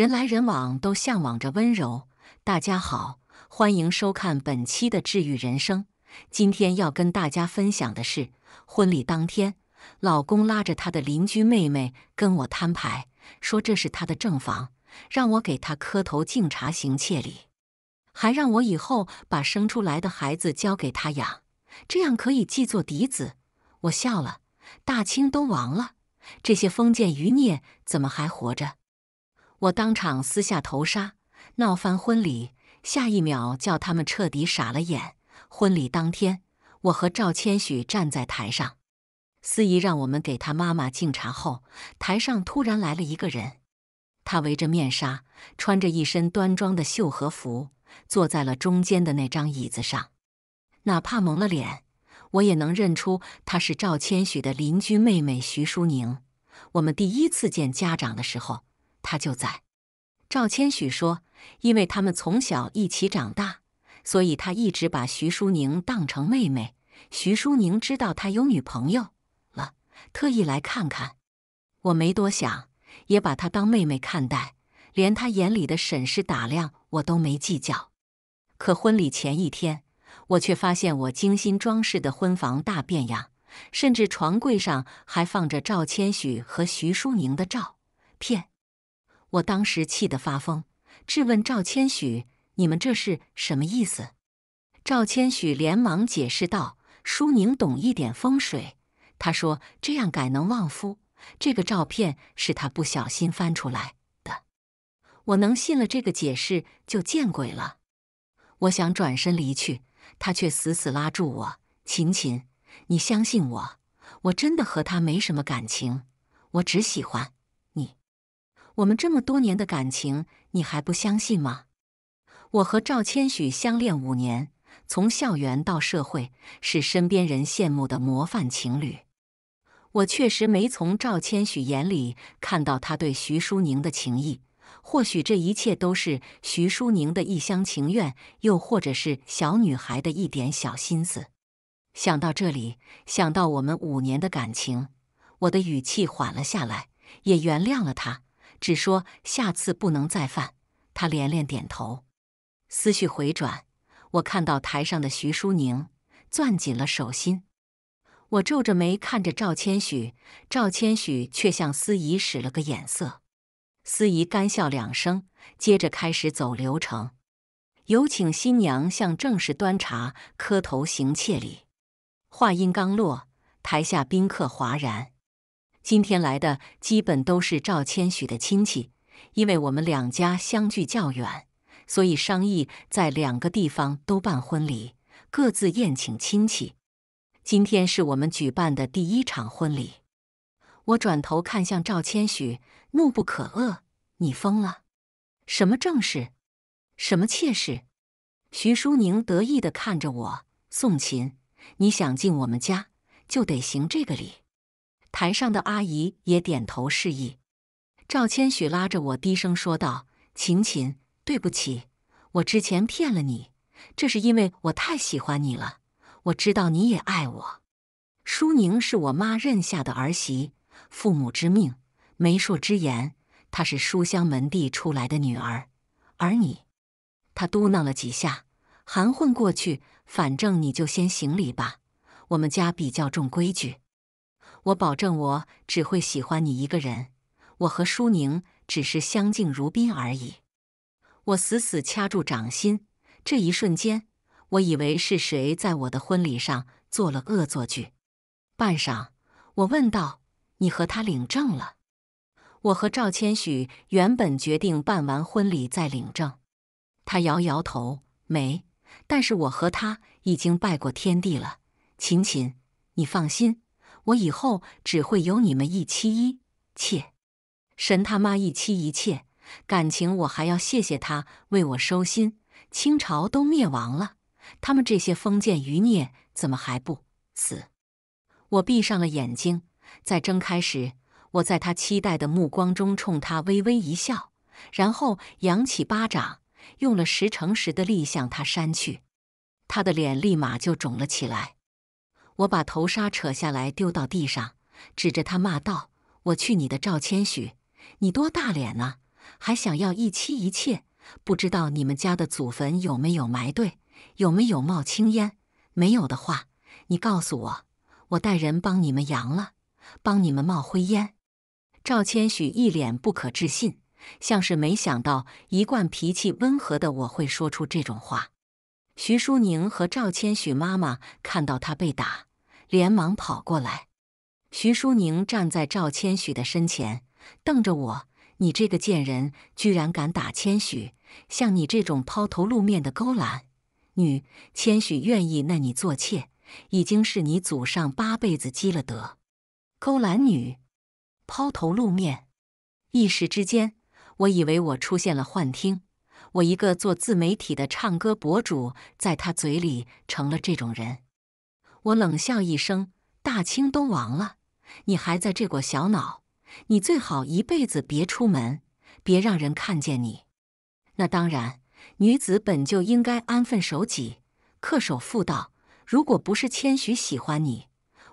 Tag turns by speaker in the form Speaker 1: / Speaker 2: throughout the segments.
Speaker 1: 人来人往，都向往着温柔。大家好，欢迎收看本期的治愈人生。今天要跟大家分享的是，婚礼当天，老公拉着他的邻居妹妹跟我摊牌，说这是他的正房，让我给他磕头敬茶行妾礼，还让我以后把生出来的孩子交给他养，这样可以继做嫡子。我笑了，大清都亡了，这些封建余孽怎么还活着？我当场撕下头纱，闹翻婚礼。下一秒，叫他们彻底傻了眼。婚礼当天，我和赵千许站在台上，司仪让我们给他妈妈敬茶后，台上突然来了一个人。他围着面纱，穿着一身端庄的绣和服，坐在了中间的那张椅子上。哪怕蒙了脸，我也能认出她是赵千许的邻居妹妹徐淑宁。我们第一次见家长的时候。他就在，赵千许说，因为他们从小一起长大，所以他一直把徐淑宁当成妹妹。徐淑宁知道他有女朋友了，特意来看看。我没多想，也把她当妹妹看待，连他眼里的审视打量我都没计较。可婚礼前一天，我却发现我精心装饰的婚房大变样，甚至床柜上还放着赵千许和徐淑宁的照片。我当时气得发疯，质问赵千许：“你们这是什么意思？”赵千许连忙解释道：“舒宁懂一点风水，他说这样改能旺夫。这个照片是他不小心翻出来的。”我能信了这个解释就见鬼了。我想转身离去，他却死死拉住我：“秦秦，你相信我，我真的和他没什么感情，我只喜欢。”我们这么多年的感情，你还不相信吗？我和赵千许相恋五年，从校园到社会，是身边人羡慕的模范情侣。我确实没从赵千许眼里看到他对徐淑宁的情谊，或许这一切都是徐淑宁的一厢情愿，又或者是小女孩的一点小心思。想到这里，想到我们五年的感情，我的语气缓了下来，也原谅了他。只说下次不能再犯，他连连点头。思绪回转，我看到台上的徐淑宁攥紧了手心。我皱着眉看着赵千许，赵千许却向司仪使了个眼色。司仪干笑两声，接着开始走流程。有请新娘向正式端茶，磕头行切礼。话音刚落，台下宾客哗然。今天来的基本都是赵千许的亲戚，因为我们两家相距较远，所以商议在两个地方都办婚礼，各自宴请亲戚。今天是我们举办的第一场婚礼。我转头看向赵千许，怒不可遏：“你疯了？什么正事，什么妾事？”徐淑宁得意的看着我：“宋琴，你想进我们家，就得行这个礼。”台上的阿姨也点头示意，赵千许拉着我低声说道：“琴琴，对不起，我之前骗了你，这是因为我太喜欢你了。我知道你也爱我。舒宁是我妈认下的儿媳，父母之命，媒妁之言，她是书香门第出来的女儿。而你……”他嘟囔了几下，含混过去。反正你就先行礼吧，我们家比较重规矩。我保证，我只会喜欢你一个人。我和舒宁只是相敬如宾而已。我死死掐住掌心，这一瞬间，我以为是谁在我的婚礼上做了恶作剧。半晌，我问道：“你和他领证了？”我和赵千许原本决定办完婚礼再领证。他摇摇头：“没。”但是我和他已经拜过天地了。秦秦，你放心。我以后只会有你们一妻一妾，神他妈一妻一妾！感情我还要谢谢他为我收心。清朝都灭亡了，他们这些封建余孽怎么还不死？我闭上了眼睛，再睁开时，我在他期待的目光中冲他微微一笑，然后扬起巴掌，用了十成十的力向他扇去，他的脸立马就肿了起来。我把头纱扯下来丢到地上，指着他骂道：“我去你的赵千许！你多大脸啊？还想要一妻一妾？不知道你们家的祖坟有没有埋对，有没有冒青烟？没有的话，你告诉我，我带人帮你们扬了，帮你们冒灰烟。”赵千许一脸不可置信，像是没想到一贯脾气温和的我会说出这种话。徐淑宁和赵千许妈妈看到他被打。连忙跑过来，徐淑宁站在赵千许的身前，瞪着我：“你这个贱人，居然敢打千许！像你这种抛头露面的勾栏女，千许愿意纳你做妾，已经是你祖上八辈子积了德。”勾栏女，抛头露面。一时之间，我以为我出现了幻听，我一个做自媒体的唱歌博主，在他嘴里成了这种人。我冷笑一声：“大清都亡了，你还在这裹小脑？你最好一辈子别出门，别让人看见你。”那当然，女子本就应该安分守己，恪守妇道。如果不是千许喜欢你，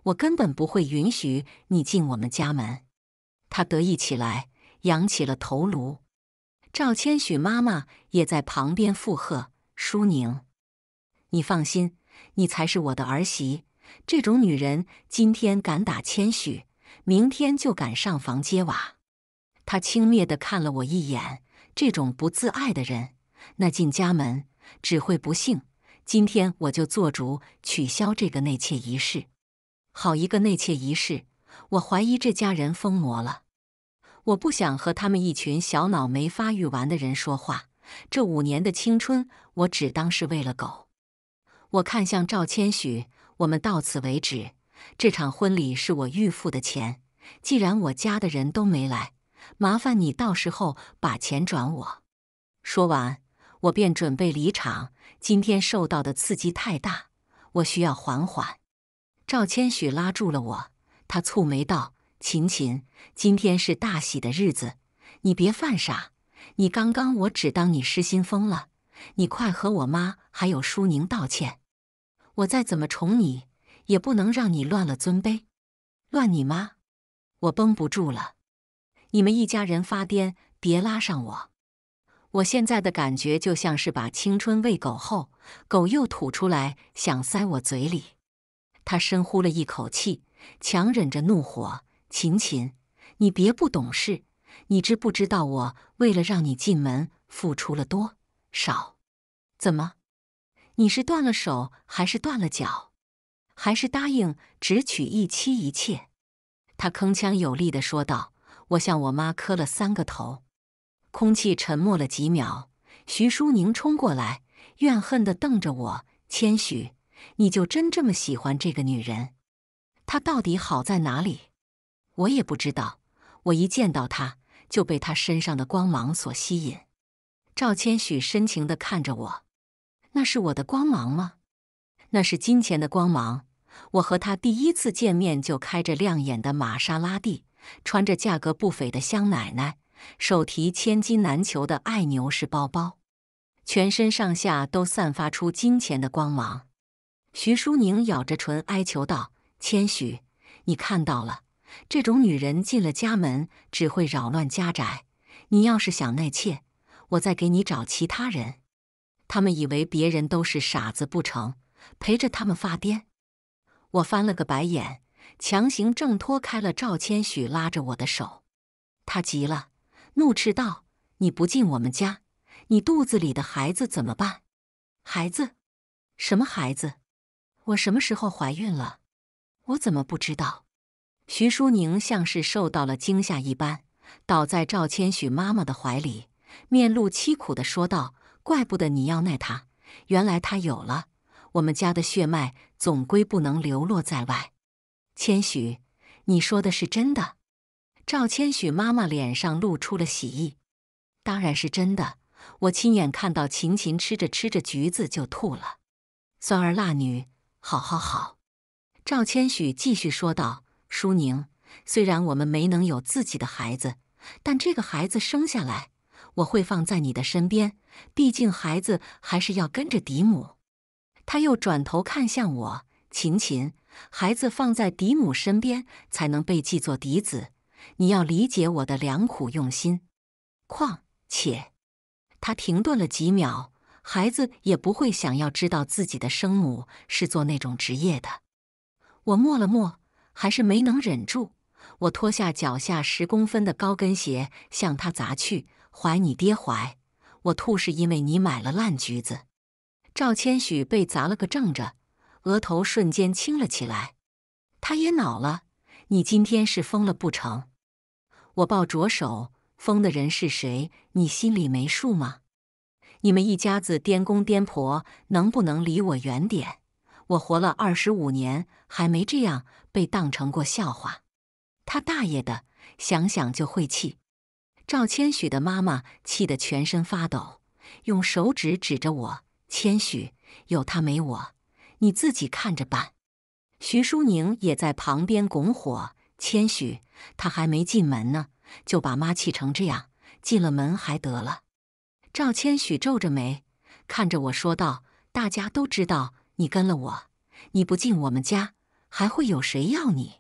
Speaker 1: 我根本不会允许你进我们家门。他得意起来，扬起了头颅。赵千许妈妈也在旁边附和：“舒宁，你放心。”你才是我的儿媳，这种女人今天敢打千许，明天就敢上房揭瓦。他轻蔑地看了我一眼，这种不自爱的人，那进家门只会不幸。今天我就做主取消这个内妾仪式。好一个内妾仪式！我怀疑这家人疯魔了。我不想和他们一群小脑没发育完的人说话。这五年的青春，我只当是喂了狗。我看向赵千许，我们到此为止。这场婚礼是我预付的钱，既然我家的人都没来，麻烦你到时候把钱转我。说完，我便准备离场。今天受到的刺激太大，我需要缓缓。赵千许拉住了我，他蹙眉道：“琴琴，今天是大喜的日子，你别犯傻。你刚刚我只当你失心疯了。”你快和我妈还有舒宁道歉！我再怎么宠你，也不能让你乱了尊卑，乱你妈！我绷不住了！你们一家人发癫，别拉上我！我现在的感觉就像是把青春喂狗后，狗又吐出来想塞我嘴里。他深呼了一口气，强忍着怒火：“秦秦，你别不懂事，你知不知道我为了让你进门付出了多？”少？怎么？你是断了手，还是断了脚？还是答应只娶一妻一妾？他铿锵有力的说道。我向我妈磕了三个头。空气沉默了几秒，徐淑宁冲过来，怨恨的瞪着我。千许，你就真这么喜欢这个女人？她到底好在哪里？我也不知道。我一见到她，就被她身上的光芒所吸引。赵千许深情的看着我，那是我的光芒吗？那是金钱的光芒。我和他第一次见面就开着亮眼的玛莎拉蒂，穿着价格不菲的香奶奶，手提千金难求的爱牛式包包，全身上下都散发出金钱的光芒。徐淑宁咬着唇哀求道：“千许，你看到了，这种女人进了家门只会扰乱家宅。你要是想纳妾。”我再给你找其他人，他们以为别人都是傻子不成，陪着他们发癫。我翻了个白眼，强行挣脱开了赵千许拉着我的手。他急了，怒斥道：“你不进我们家，你肚子里的孩子怎么办？孩子？什么孩子？我什么时候怀孕了？我怎么不知道？”徐淑宁像是受到了惊吓一般，倒在赵千许妈妈的怀里。面露凄苦的说道：“怪不得你要耐他，原来他有了。我们家的血脉总归不能流落在外。”千许，你说的是真的？赵千许妈妈脸上露出了喜意：“当然是真的，我亲眼看到琴琴吃着吃着橘子就吐了。”酸儿辣女，好好好。赵千许继续说道：“舒宁，虽然我们没能有自己的孩子，但这个孩子生下来……”我会放在你的身边，毕竟孩子还是要跟着嫡母。他又转头看向我，琴琴，孩子放在嫡母身边才能被记作嫡子，你要理解我的良苦用心。况且，他停顿了几秒，孩子也不会想要知道自己的生母是做那种职业的。我默了默，还是没能忍住，我脱下脚下十公分的高跟鞋向他砸去。怀你爹怀我吐，是因为你买了烂橘子。赵千许被砸了个正着，额头瞬间青了起来。他也恼了，你今天是疯了不成？我抱着手，疯的人是谁？你心里没数吗？你们一家子颠公颠婆，能不能离我远点？我活了二十五年，还没这样被当成过笑话。他大爷的，想想就晦气。赵千许的妈妈气得全身发抖，用手指指着我：“千许，有他没我，你自己看着办。”徐淑宁也在旁边拱火：“千许，他还没进门呢，就把妈气成这样，进了门还得了？”赵千许皱着眉看着我说道：“大家都知道你跟了我，你不进我们家，还会有谁要你？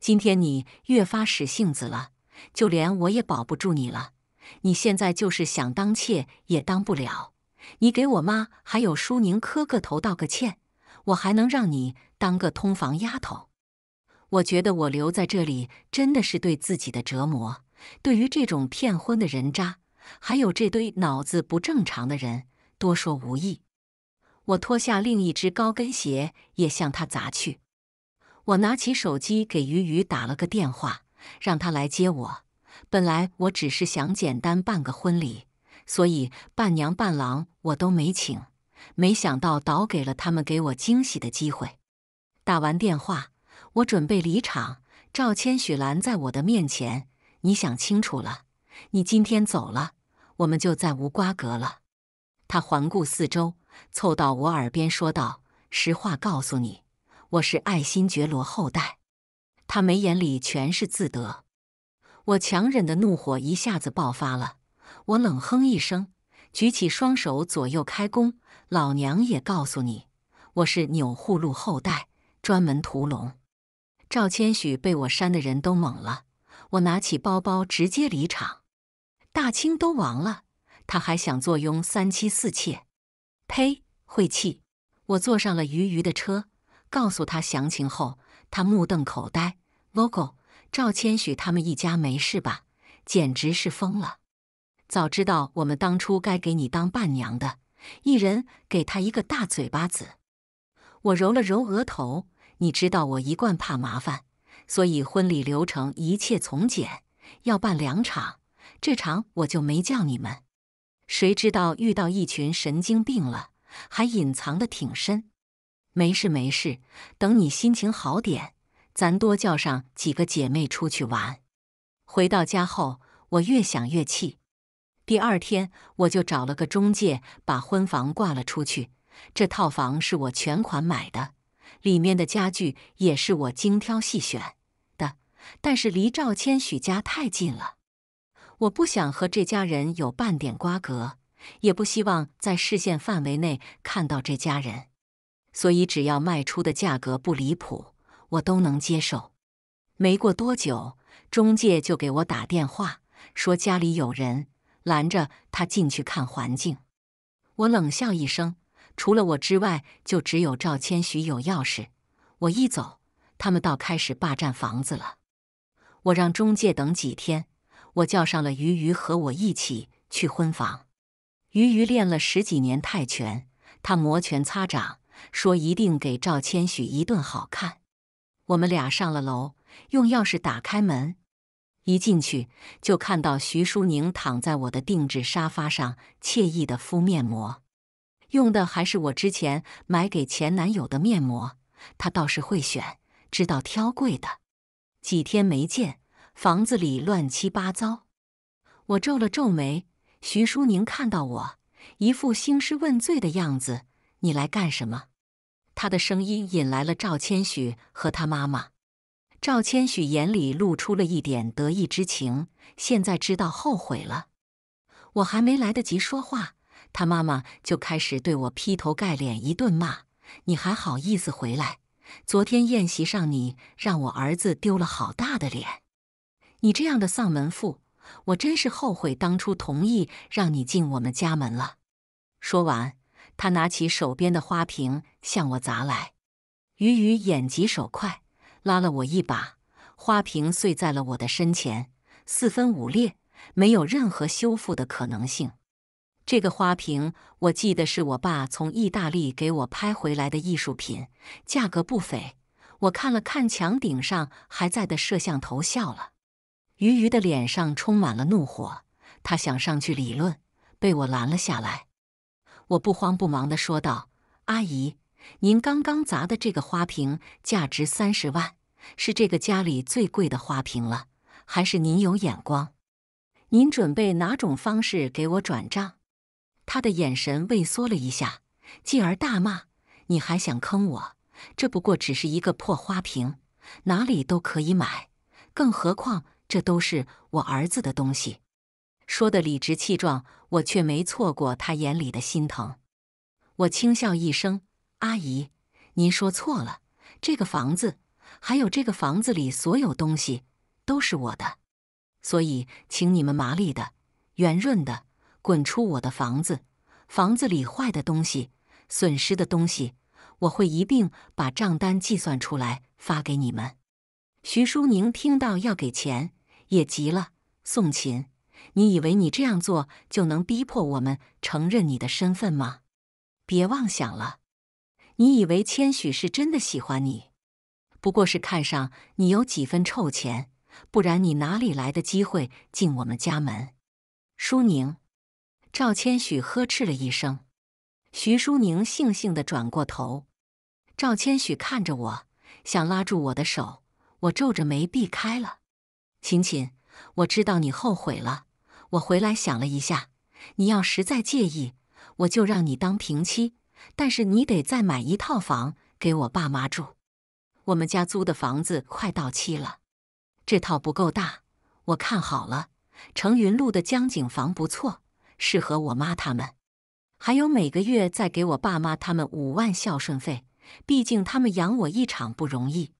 Speaker 1: 今天你越发使性子了。”就连我也保不住你了，你现在就是想当妾也当不了。你给我妈还有舒宁磕个头道个歉，我还能让你当个通房丫头。我觉得我留在这里真的是对自己的折磨。对于这种骗婚的人渣，还有这堆脑子不正常的人，多说无益。我脱下另一只高跟鞋，也向他砸去。我拿起手机给鱼鱼打了个电话。让他来接我。本来我只是想简单办个婚礼，所以伴娘伴郎我都没请。没想到倒给了他们给我惊喜的机会。打完电话，我准备离场，赵千许拦在我的面前：“你想清楚了，你今天走了，我们就再无瓜葛了。”他环顾四周，凑到我耳边说道：“实话告诉你，我是爱新觉罗后代。”他眉眼里全是自得，我强忍的怒火一下子爆发了，我冷哼一声，举起双手左右开弓。老娘也告诉你，我是钮祜禄后代，专门屠龙。赵千许被我扇的人都懵了，我拿起包包直接离场。大清都亡了，他还想坐拥三妻四妾，呸，晦气！我坐上了鱼鱼的车，告诉他详情后。他目瞪口呆，Vogel，赵千许他们一家没事吧？简直是疯了！早知道我们当初该给你当伴娘的，一人给他一个大嘴巴子。我揉了揉额头，你知道我一贯怕麻烦，所以婚礼流程一切从简。要办两场，这场我就没叫你们，谁知道遇到一群神经病了，还隐藏的挺深。没事没事，等你心情好点，咱多叫上几个姐妹出去玩。回到家后，我越想越气。第二天，我就找了个中介把婚房挂了出去。这套房是我全款买的，里面的家具也是我精挑细选的。但是离赵千许家太近了，我不想和这家人有半点瓜葛，也不希望在视线范围内看到这家人。所以，只要卖出的价格不离谱，我都能接受。没过多久，中介就给我打电话，说家里有人拦着他进去看环境。我冷笑一声，除了我之外，就只有赵千许有钥匙。我一走，他们倒开始霸占房子了。我让中介等几天，我叫上了鱼鱼和我一起去婚房。鱼鱼练了十几年泰拳，他摩拳擦掌。说一定给赵千许一顿好看。我们俩上了楼，用钥匙打开门，一进去就看到徐淑宁躺在我的定制沙发上，惬意的敷面膜，用的还是我之前买给前男友的面膜。他倒是会选，知道挑贵的。几天没见，房子里乱七八糟。我皱了皱眉，徐淑宁看到我，一副兴师问罪的样子。你来干什么？他的声音引来了赵千许和他妈妈。赵千许眼里露出了一点得意之情。现在知道后悔了。我还没来得及说话，他妈妈就开始对我劈头盖脸一顿骂：“你还好意思回来？昨天宴席上，你让我儿子丢了好大的脸！你这样的丧门妇，我真是后悔当初同意让你进我们家门了。”说完。他拿起手边的花瓶向我砸来，鱼鱼眼疾手快拉了我一把，花瓶碎在了我的身前，四分五裂，没有任何修复的可能性。这个花瓶我记得是我爸从意大利给我拍回来的艺术品，价格不菲。我看了看墙顶上还在的摄像头，笑了。鱼鱼的脸上充满了怒火，他想上去理论，被我拦了下来。我不慌不忙的说道：“阿姨，您刚刚砸的这个花瓶价值三十万，是这个家里最贵的花瓶了，还是您有眼光？您准备哪种方式给我转账？”他的眼神畏缩了一下，继而大骂：“你还想坑我？这不过只是一个破花瓶，哪里都可以买，更何况这都是我儿子的东西。”说的理直气壮，我却没错过他眼里的心疼。我轻笑一声：“阿姨，您说错了。这个房子，还有这个房子里所有东西，都是我的。所以，请你们麻利的、圆润的，滚出我的房子。房子里坏的东西、损失的东西，我会一并把账单计算出来发给你们。”徐淑宁听到要给钱，也急了，宋琴。你以为你这样做就能逼迫我们承认你的身份吗？别妄想了！你以为千许是真的喜欢你？不过是看上你有几分臭钱，不然你哪里来的机会进我们家门？舒宁，赵千许呵斥了一声。徐舒宁悻悻地转过头。赵千许看着我，想拉住我的手，我皱着眉避开了。琴琴，我知道你后悔了。我回来想了一下，你要实在介意，我就让你当平妻，但是你得再买一套房给我爸妈住。我们家租的房子快到期了，这套不够大。我看好了，成云路的江景房不错，适合我妈他们。还有每个月再给我爸妈他们五万孝顺费，毕竟他们养我一场不容易。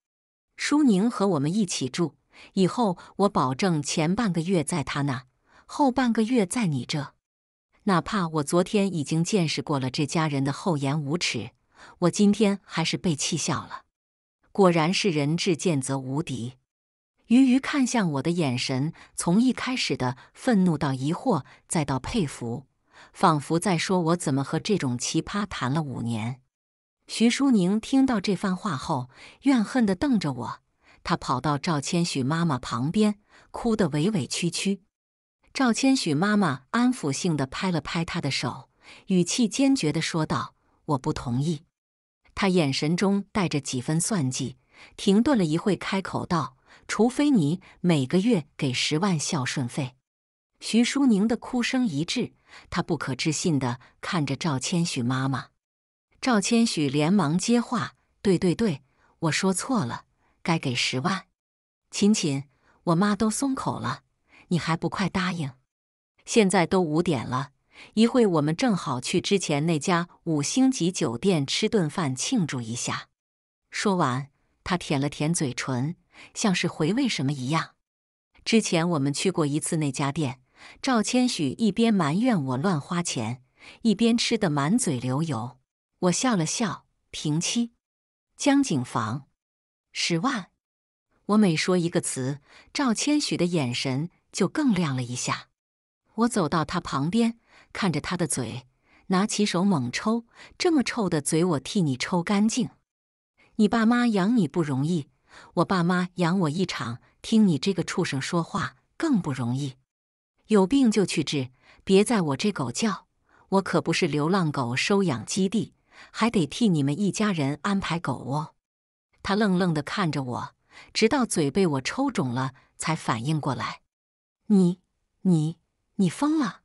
Speaker 1: 舒宁和我们一起住，以后我保证前半个月在他那。后半个月在你这，哪怕我昨天已经见识过了这家人的厚颜无耻，我今天还是被气笑了。果然是人至贱则无敌。鱼鱼看向我的眼神，从一开始的愤怒到疑惑，再到佩服，仿佛在说我怎么和这种奇葩谈了五年。徐淑宁听到这番话后，怨恨地瞪着我。他跑到赵千许妈妈旁边，哭得委委屈屈。赵千许妈妈安抚性的拍了拍他的手，语气坚决的说道：“我不同意。”她眼神中带着几分算计，停顿了一会，开口道：“除非你每个月给十万孝顺费。”徐淑宁的哭声一滞，他不可置信的看着赵千许妈妈。赵千许连忙接话：“对对对，我说错了，该给十万。”琴琴，我妈都松口了。你还不快答应！现在都五点了，一会我们正好去之前那家五星级酒店吃顿饭庆祝一下。说完，他舔了舔嘴唇，像是回味什么一样。之前我们去过一次那家店，赵千许一边埋怨我乱花钱，一边吃得满嘴流油。我笑了笑，平妻，江景房十万。我每说一个词，赵千许的眼神。就更亮了一下。我走到他旁边，看着他的嘴，拿起手猛抽。这么臭的嘴，我替你抽干净。你爸妈养你不容易，我爸妈养我一场，听你这个畜生说话更不容易。有病就去治，别在我这狗叫。我可不是流浪狗收养基地，还得替你们一家人安排狗窝。他愣愣地看着我，直到嘴被我抽肿了，才反应过来。你、你、你疯了！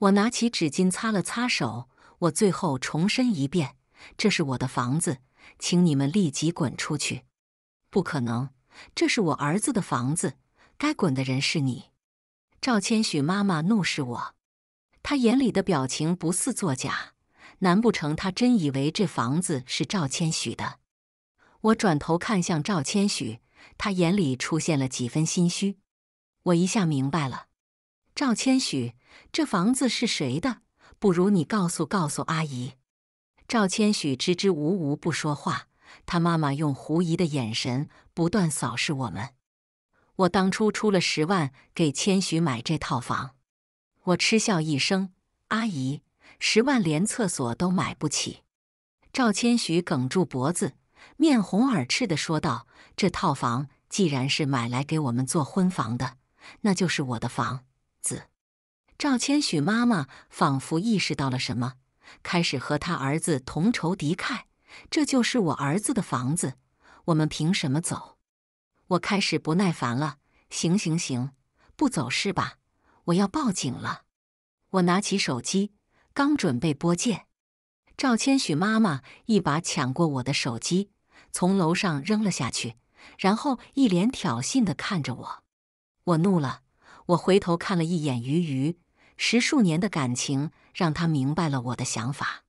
Speaker 1: 我拿起纸巾擦了擦手。我最后重申一遍：这是我的房子，请你们立即滚出去！不可能，这是我儿子的房子，该滚的人是你。赵千许妈妈怒视我，她眼里的表情不似作假，难不成她真以为这房子是赵千许的？我转头看向赵千许，她眼里出现了几分心虚。我一下明白了，赵千许，这房子是谁的？不如你告诉告诉阿姨。赵千许支支吾吾不说话，他妈妈用狐疑的眼神不断扫视我们。我当初出了十万给千许买这套房，我嗤笑一声：“阿姨，十万连厕所都买不起。”赵千许梗住脖子，面红耳赤的说道：“这套房既然是买来给我们做婚房的。”那就是我的房子。赵千许妈妈仿佛意识到了什么，开始和他儿子同仇敌忾。这就是我儿子的房子，我们凭什么走？我开始不耐烦了。行行行，不走是吧？我要报警了。我拿起手机，刚准备拨键，赵千许妈妈一把抢过我的手机，从楼上扔了下去，然后一脸挑衅地看着我。我怒了，我回头看了一眼鱼鱼，十数年的感情让他明白了我的想法。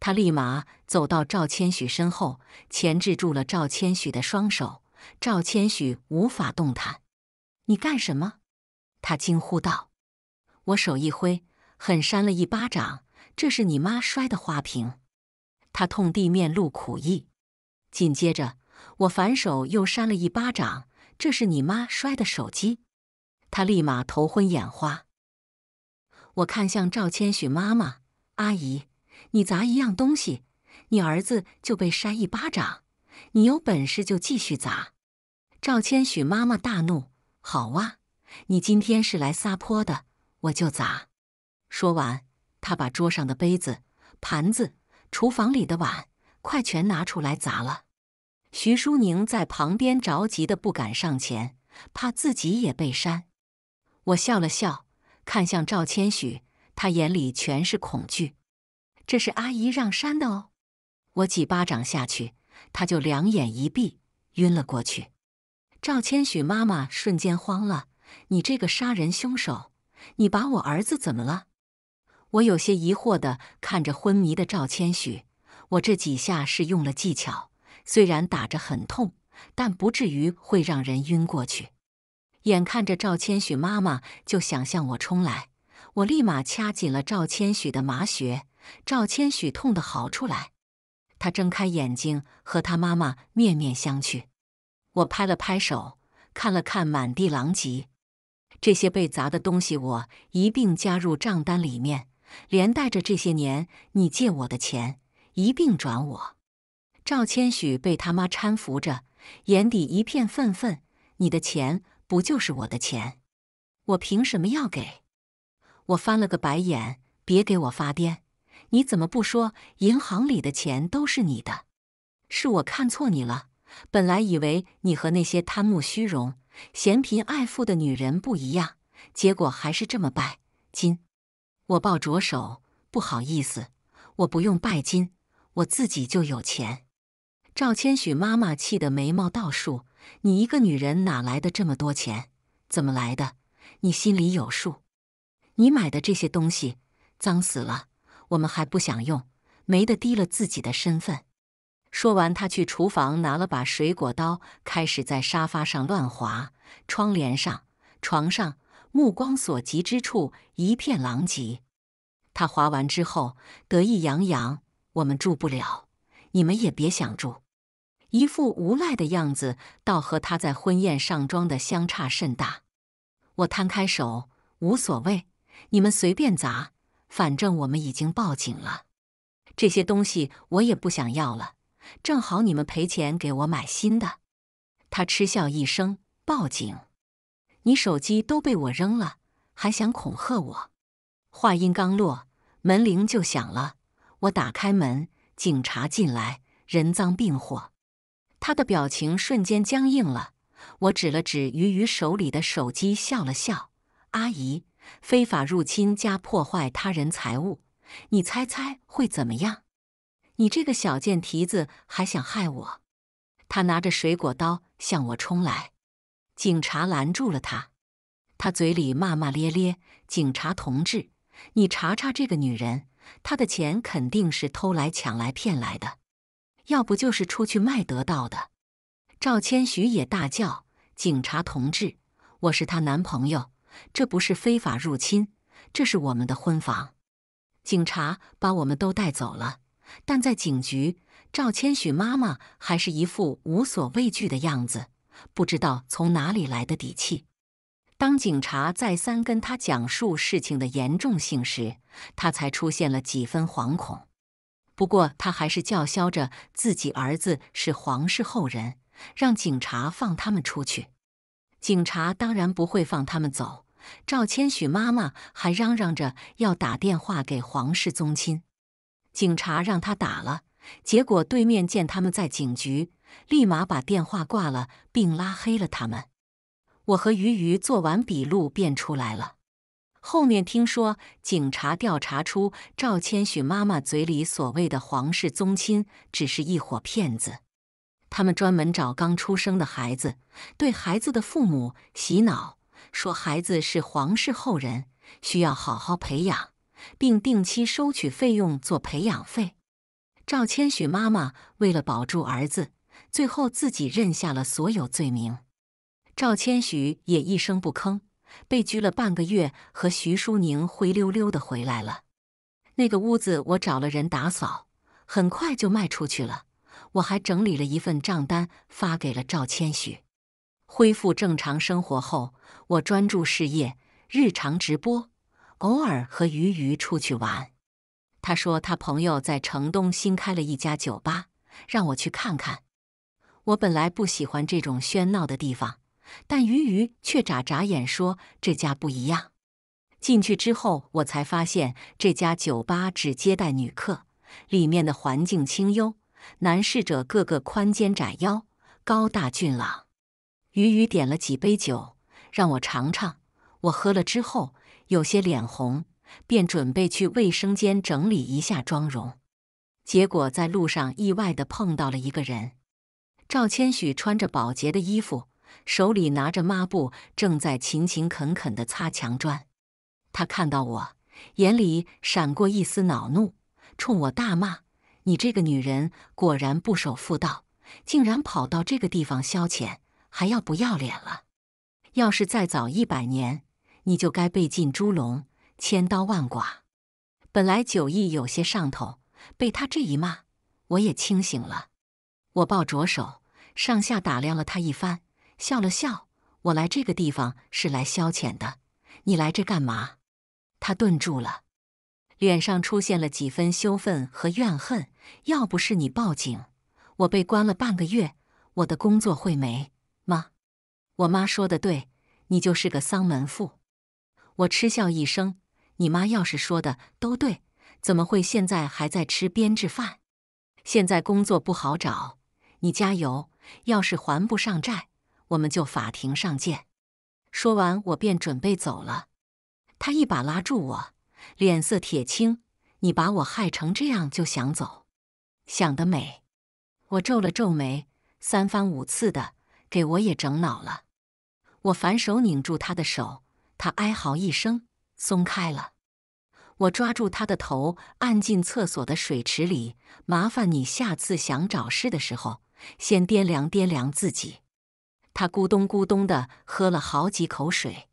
Speaker 1: 他立马走到赵千许身后，钳制住了赵千许的双手，赵千许无法动弹。你干什么？他惊呼道。我手一挥，狠扇了一巴掌，这是你妈摔的花瓶。他痛地面露苦意。紧接着，我反手又扇了一巴掌，这是你妈摔的手机。他立马头昏眼花。我看向赵千许妈妈阿姨，你砸一样东西，你儿子就被扇一巴掌。你有本事就继续砸。赵千许妈妈大怒：“好哇，你今天是来撒泼的，我就砸。”说完，他把桌上的杯子、盘子、厨房里的碗筷全拿出来砸了。徐淑宁在旁边着急的不敢上前，怕自己也被扇。我笑了笑，看向赵千许，他眼里全是恐惧。这是阿姨让扇的哦。我几巴掌下去，他就两眼一闭，晕了过去。赵千许妈妈瞬间慌了：“你这个杀人凶手，你把我儿子怎么了？”我有些疑惑的看着昏迷的赵千许，我这几下是用了技巧，虽然打着很痛，但不至于会让人晕过去。眼看着赵千许妈妈就想向我冲来，我立马掐紧了赵千许的麻穴，赵千许痛得嚎出来。他睁开眼睛，和他妈妈面面相觑。我拍了拍手，看了看满地狼藉，这些被砸的东西我一并加入账单里面，连带着这些年你借我的钱一并转我。赵千许被他妈搀扶着，眼底一片愤愤，你的钱。不就是我的钱？我凭什么要给？我翻了个白眼，别给我发癫！你怎么不说银行里的钱都是你的？是我看错你了，本来以为你和那些贪慕虚荣、嫌贫爱富的女人不一样，结果还是这么拜金。我抱着手，不好意思，我不用拜金，我自己就有钱。赵千许妈妈气得眉毛倒竖。你一个女人哪来的这么多钱？怎么来的？你心里有数。你买的这些东西脏死了，我们还不想用，没得低了自己的身份。说完，他去厨房拿了把水果刀，开始在沙发上乱划，窗帘上、床上，目光所及之处一片狼藉。他划完之后，得意洋洋：“我们住不了，你们也别想住。”一副无赖的样子，倒和他在婚宴上装的相差甚大。我摊开手，无所谓，你们随便砸，反正我们已经报警了。这些东西我也不想要了，正好你们赔钱给我买新的。他嗤笑一声，报警！你手机都被我扔了，还想恐吓我？话音刚落，门铃就响了。我打开门，警察进来，人赃并获。他的表情瞬间僵硬了。我指了指鱼鱼手里的手机，笑了笑：“阿姨，非法入侵加破坏他人财物，你猜猜会怎么样？”你这个小贱蹄子还想害我！他拿着水果刀向我冲来，警察拦住了他。他嘴里骂骂咧咧：“警察同志，你查查这个女人，她的钱肯定是偷来、抢来、骗来的。”要不就是出去卖得到的。赵千许也大叫：“警察同志，我是她男朋友，这不是非法入侵，这是我们的婚房。”警察把我们都带走了。但在警局，赵千许妈妈还是一副无所畏惧的样子，不知道从哪里来的底气。当警察再三跟她讲述事情的严重性时，她才出现了几分惶恐。不过他还是叫嚣着自己儿子是皇室后人，让警察放他们出去。警察当然不会放他们走。赵千许妈妈还嚷嚷着要打电话给皇室宗亲，警察让他打了，结果对面见他们在警局，立马把电话挂了，并拉黑了他们。我和鱼鱼做完笔录便出来了。后面听说，警察调查出赵千许妈妈嘴里所谓的皇室宗亲，只是一伙骗子。他们专门找刚出生的孩子，对孩子的父母洗脑，说孩子是皇室后人，需要好好培养，并定期收取费用做培养费。赵千许妈妈为了保住儿子，最后自己认下了所有罪名。赵千许也一声不吭。被拘了半个月，和徐淑宁灰溜溜的回来了。那个屋子我找了人打扫，很快就卖出去了。我还整理了一份账单，发给了赵千许。恢复正常生活后，我专注事业，日常直播，偶尔和鱼鱼出去玩。他说他朋友在城东新开了一家酒吧，让我去看看。我本来不喜欢这种喧闹的地方。但鱼鱼却眨眨眼说：“这家不一样。”进去之后，我才发现这家酒吧只接待女客。里面的环境清幽，男侍者个个宽肩窄腰，高大俊朗。鱼鱼点了几杯酒让我尝尝。我喝了之后有些脸红，便准备去卫生间整理一下妆容。结果在路上意外地碰到了一个人，赵千许穿着保洁的衣服。手里拿着抹布，正在勤勤恳恳地擦墙砖。他看到我，眼里闪过一丝恼怒，冲我大骂：“你这个女人果然不守妇道，竟然跑到这个地方消遣，还要不要脸了？要是再早一百年，你就该被进猪笼，千刀万剐！”本来酒意有些上头，被他这一骂，我也清醒了。我抱着手，上下打量了他一番。笑了笑，我来这个地方是来消遣的。你来这干嘛？他顿住了，脸上出现了几分羞愤和怨恨。要不是你报警，我被关了半个月，我的工作会没吗？我妈说的对，你就是个丧门妇。我嗤笑一声：“你妈要是说的都对，怎么会现在还在吃编制饭？现在工作不好找，你加油。要是还不上债。”我们就法庭上见。说完，我便准备走了。他一把拉住我，脸色铁青：“你把我害成这样就想走？想得美！”我皱了皱眉，三番五次的给我也整恼了。我反手拧住他的手，他哀嚎一声，松开了。我抓住他的头，按进厕所的水池里。麻烦你下次想找事的时候，先掂量掂量自己。他咕咚咕咚的喝了好几口水，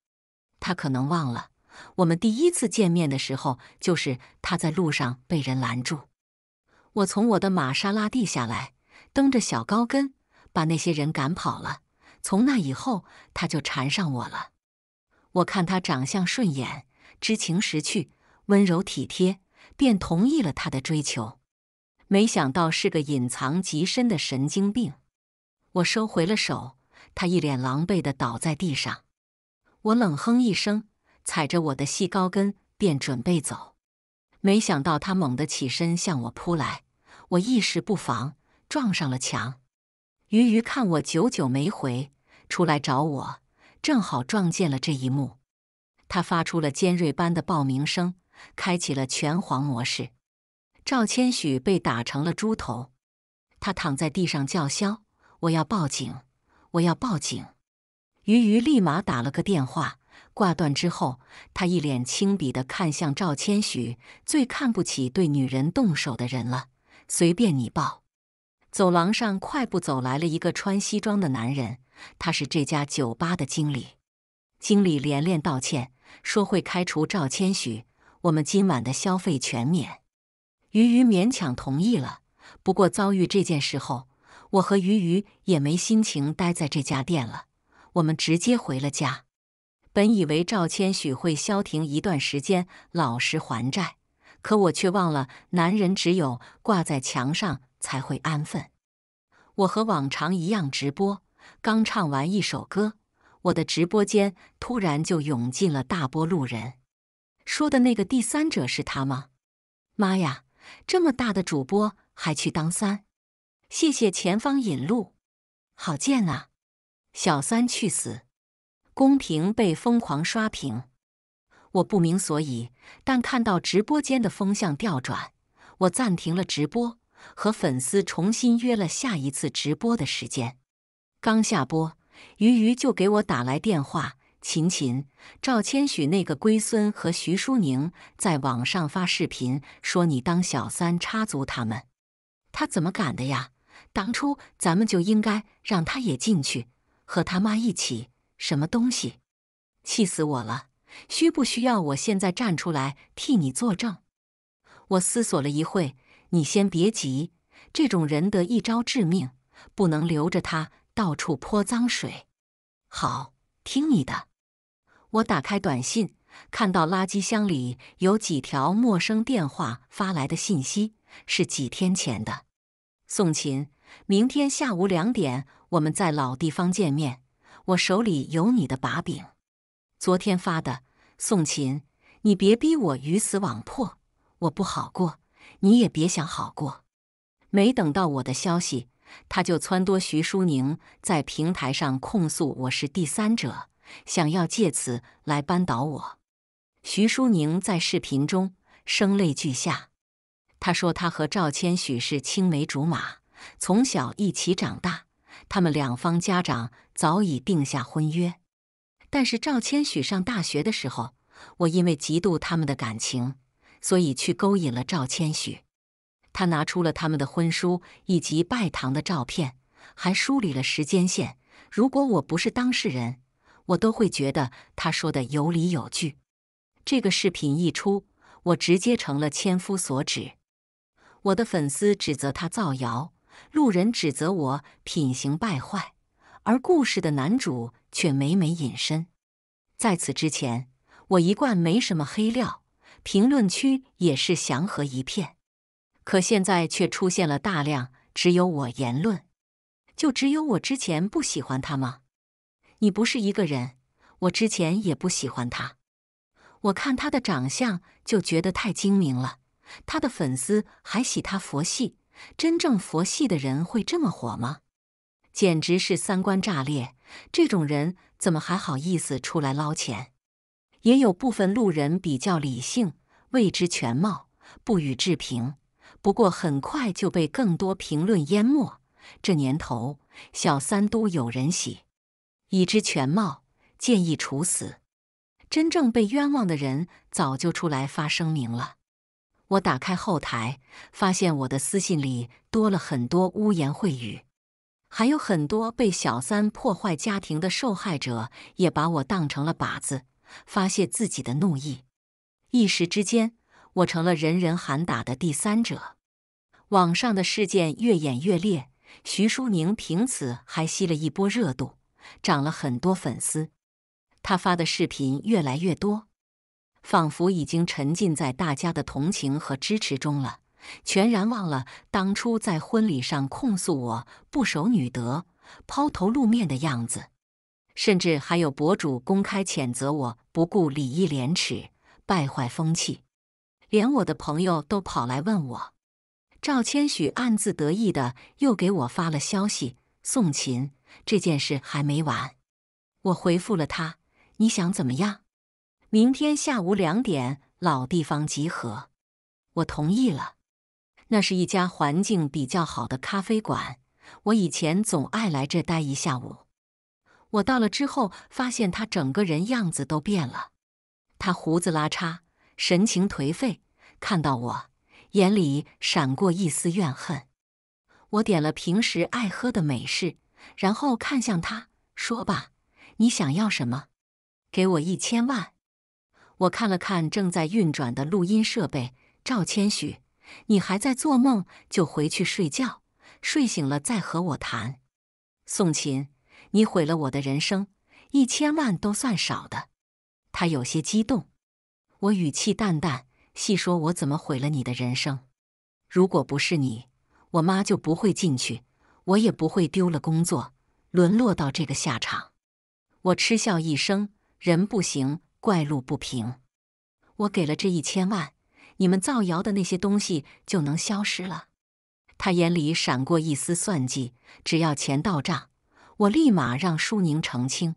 Speaker 1: 他可能忘了我们第一次见面的时候，就是他在路上被人拦住。我从我的玛莎拉蒂下来，蹬着小高跟，把那些人赶跑了。从那以后，他就缠上我了。我看他长相顺眼，知情识趣，温柔体贴，便同意了他的追求。没想到是个隐藏极深的神经病。我收回了手。他一脸狼狈地倒在地上，我冷哼一声，踩着我的细高跟便准备走。没想到他猛地起身向我扑来，我一时不防，撞上了墙。鱼鱼看我久久没回，出来找我，正好撞见了这一幕。他发出了尖锐般的报名声，开启了拳皇模式。赵千许被打成了猪头，他躺在地上叫嚣：“我要报警。”我要报警！鱼鱼立马打了个电话，挂断之后，他一脸轻鄙的看向赵千许：“最看不起对女人动手的人了。随便你报。走廊上快步走来了一个穿西装的男人，他是这家酒吧的经理。经理连连道歉，说会开除赵千许，我们今晚的消费全免。鱼鱼勉强同意了，不过遭遇这件事后。我和鱼鱼也没心情待在这家店了，我们直接回了家。本以为赵千许会消停一段时间，老实还债，可我却忘了，男人只有挂在墙上才会安分。我和往常一样直播，刚唱完一首歌，我的直播间突然就涌进了大波路人。说的那个第三者是他吗？妈呀，这么大的主播还去当三？谢谢前方引路，好贱啊！小三去死！公屏被疯狂刷屏，我不明所以，但看到直播间的风向调转，我暂停了直播，和粉丝重新约了下一次直播的时间。刚下播，鱼鱼就给我打来电话：“秦秦，赵千许那个龟孙和徐淑宁在网上发视频说你当小三插足他们，他怎么敢的呀？”当初咱们就应该让他也进去，和他妈一起。什么东西？气死我了！需不需要我现在站出来替你作证？我思索了一会，你先别急。这种人得一招致命，不能留着他到处泼脏水。好，听你的。我打开短信，看到垃圾箱里有几条陌生电话发来的信息，是几天前的，宋琴。明天下午两点，我们在老地方见面。我手里有你的把柄。昨天发的宋琴，你别逼我鱼死网破，我不好过，你也别想好过。没等到我的消息，他就撺掇徐淑宁在平台上控诉我是第三者，想要借此来扳倒我。徐淑宁在视频中声泪俱下，他说他和赵千许是青梅竹马。从小一起长大，他们两方家长早已定下婚约。但是赵千许上大学的时候，我因为嫉妒他们的感情，所以去勾引了赵千许。他拿出了他们的婚书以及拜堂的照片，还梳理了时间线。如果我不是当事人，我都会觉得他说的有理有据。这个视频一出，我直接成了千夫所指。我的粉丝指责他造谣。路人指责我品行败坏，而故事的男主却每每隐身。在此之前，我一贯没什么黑料，评论区也是祥和一片。可现在却出现了大量只有我言论，就只有我之前不喜欢他吗？你不是一个人，我之前也不喜欢他。我看他的长相就觉得太精明了，他的粉丝还喜他佛系。真正佛系的人会这么火吗？简直是三观炸裂！这种人怎么还好意思出来捞钱？也有部分路人比较理性，未知全貌，不予置评。不过很快就被更多评论淹没。这年头，小三都有人喜，已知全貌，建议处死。真正被冤枉的人早就出来发声明了。我打开后台，发现我的私信里多了很多污言秽语，还有很多被小三破坏家庭的受害者也把我当成了靶子，发泄自己的怒意。一时之间，我成了人人喊打的第三者。网上的事件越演越烈，徐淑宁凭此还吸了一波热度，涨了很多粉丝。他发的视频越来越多。仿佛已经沉浸在大家的同情和支持中了，全然忘了当初在婚礼上控诉我不守女德、抛头露面的样子。甚至还有博主公开谴责我不顾礼义廉耻、败坏风气，连我的朋友都跑来问我。赵千许暗自得意的又给我发了消息：“宋琴，这件事还没完。”我回复了他：“你想怎么样？”明天下午两点，老地方集合。我同意了。那是一家环境比较好的咖啡馆，我以前总爱来这待一下午。我到了之后，发现他整个人样子都变了。他胡子拉碴，神情颓废，看到我，眼里闪过一丝怨恨。我点了平时爱喝的美式，然后看向他，说：“吧，你想要什么？给我一千万。”我看了看正在运转的录音设备，赵千许，你还在做梦就回去睡觉，睡醒了再和我谈。宋琴，你毁了我的人生，一千万都算少的。他有些激动，我语气淡淡，细说：我怎么毁了你的人生？如果不是你，我妈就不会进去，我也不会丢了工作，沦落到这个下场。我嗤笑一声，人不行。怪路不平，我给了这一千万，你们造谣的那些东西就能消失了。他眼里闪过一丝算计，只要钱到账，我立马让舒宁澄清。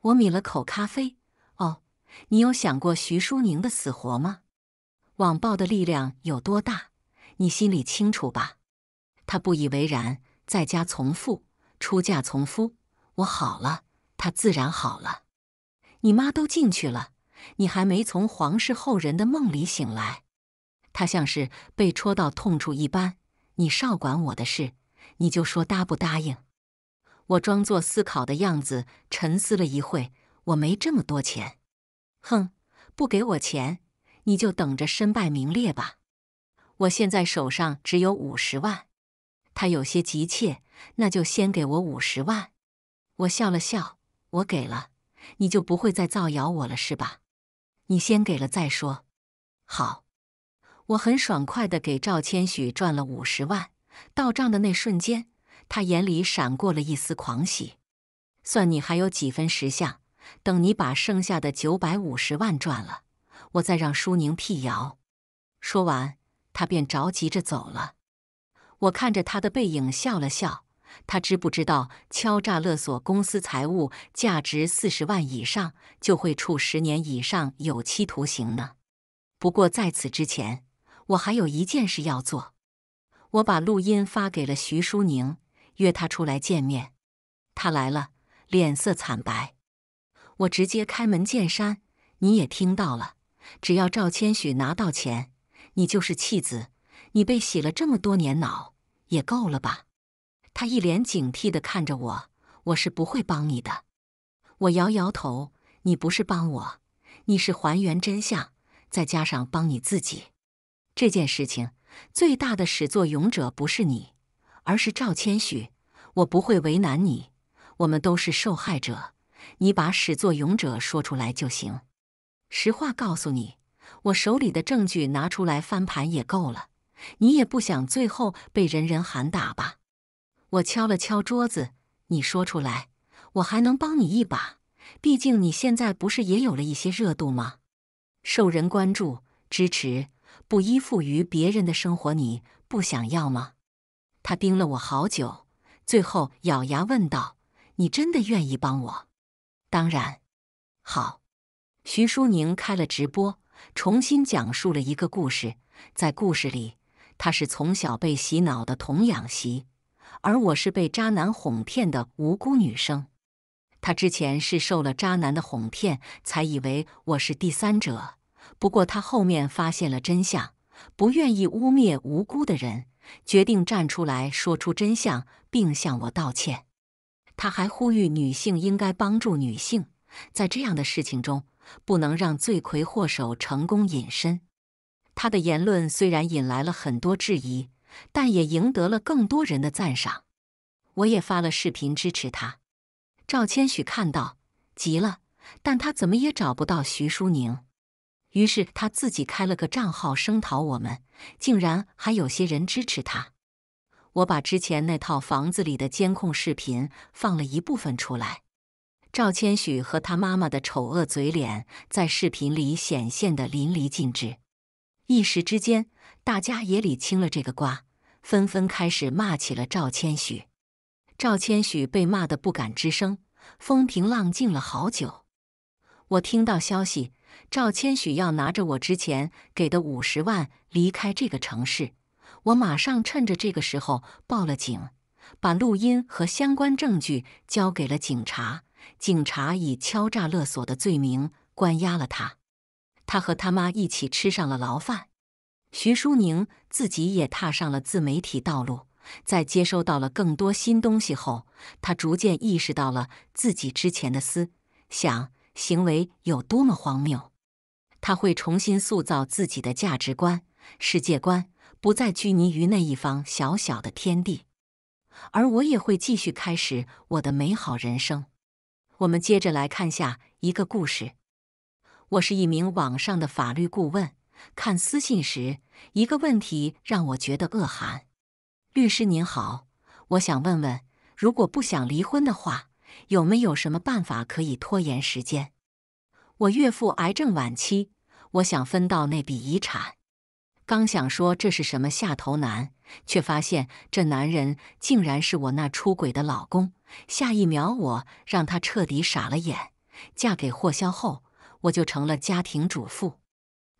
Speaker 1: 我抿了口咖啡，哦，你有想过徐舒宁的死活吗？网暴的力量有多大，你心里清楚吧？他不以为然，在家从父，出嫁从夫，我好了，他自然好了。你妈都进去了，你还没从皇室后人的梦里醒来？他像是被戳到痛处一般。你少管我的事，你就说答不答应？我装作思考的样子，沉思了一会。我没这么多钱。哼，不给我钱，你就等着身败名裂吧。我现在手上只有五十万。他有些急切，那就先给我五十万。我笑了笑，我给了。你就不会再造谣我了，是吧？你先给了再说。好，我很爽快的给赵千许转了五十万。到账的那瞬间，他眼里闪过了一丝狂喜。算你还有几分识相。等你把剩下的九百五十万赚了，我再让舒宁辟谣。说完，他便着急着走了。我看着他的背影笑了笑。他知不知道敲诈勒索公司财物价值四十万以上就会处十年以上有期徒刑呢？不过在此之前，我还有一件事要做。我把录音发给了徐淑宁，约他出来见面。他来了，脸色惨白。我直接开门见山：“你也听到了，只要赵千许拿到钱，你就是弃子。你被洗了这么多年脑，也够了吧？”他一脸警惕地看着我，我是不会帮你的。我摇摇头，你不是帮我，你是还原真相，再加上帮你自己。这件事情最大的始作俑者不是你，而是赵谦许。我不会为难你，我们都是受害者。你把始作俑者说出来就行。实话告诉你，我手里的证据拿出来翻盘也够了。你也不想最后被人人喊打吧？我敲了敲桌子，你说出来，我还能帮你一把。毕竟你现在不是也有了一些热度吗？受人关注、支持，不依附于别人的生活，你不想要吗？他盯了我好久，最后咬牙问道：“你真的愿意帮我？”“当然，好。”徐淑宁开了直播，重新讲述了一个故事。在故事里，他是从小被洗脑的童养媳。而我是被渣男哄骗的无辜女生，他之前是受了渣男的哄骗，才以为我是第三者。不过他后面发现了真相，不愿意污蔑无辜的人，决定站出来说出真相，并向我道歉。他还呼吁女性应该帮助女性，在这样的事情中，不能让罪魁祸首成功隐身。他的言论虽然引来了很多质疑。但也赢得了更多人的赞赏。我也发了视频支持他。赵千许看到急了，但他怎么也找不到徐淑宁，于是他自己开了个账号声讨我们，竟然还有些人支持他。我把之前那套房子里的监控视频放了一部分出来，赵千许和他妈妈的丑恶嘴脸在视频里显现的淋漓尽致，一时之间。大家也理清了这个瓜，纷纷开始骂起了赵千许。赵千许被骂得不敢吱声，风平浪静了好久。我听到消息，赵千许要拿着我之前给的五十万离开这个城市，我马上趁着这个时候报了警，把录音和相关证据交给了警察。警察以敲诈勒索的罪名关押了他，他和他妈一起吃上了牢饭。徐淑宁自己也踏上了自媒体道路，在接收到了更多新东西后，他逐渐意识到了自己之前的思、想、行为有多么荒谬。他会重新塑造自己的价值观、世界观，不再拘泥于那一方小小的天地。而我也会继续开始我的美好人生。我们接着来看下一个故事。我是一名网上的法律顾问。看私信时，一个问题让我觉得恶寒。律师您好，我想问问，如果不想离婚的话，有没有什么办法可以拖延时间？我岳父癌症晚期，我想分到那笔遗产。刚想说这是什么下头男，却发现这男人竟然是我那出轨的老公。下一秒，我让他彻底傻了眼。嫁给霍骁后，我就成了家庭主妇。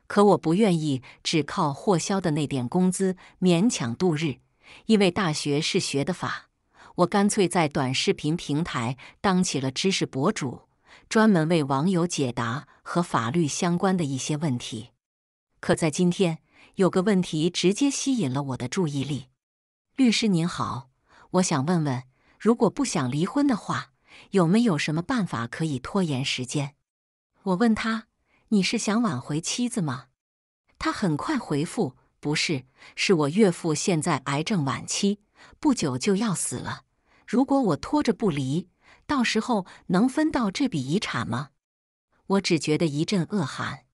Speaker 1: 可我不愿意只靠霍销的那点工资勉强度日，因为大学是学的法，我干脆在短视频平台当起了知识博主，专门为网友解答和法律相关的一些问题。可在今天，有个问题直接吸引了我的注意力。律师您好，我想问问，如果不想离婚的话，有没有什么办法可以拖延时间？我问他。你是想挽回妻子吗？他很快回复：“不是，是我岳父现在癌症晚期，不久就要死了。如果我拖着不离，到时候能分到这笔遗产吗？”我只觉得一阵恶寒。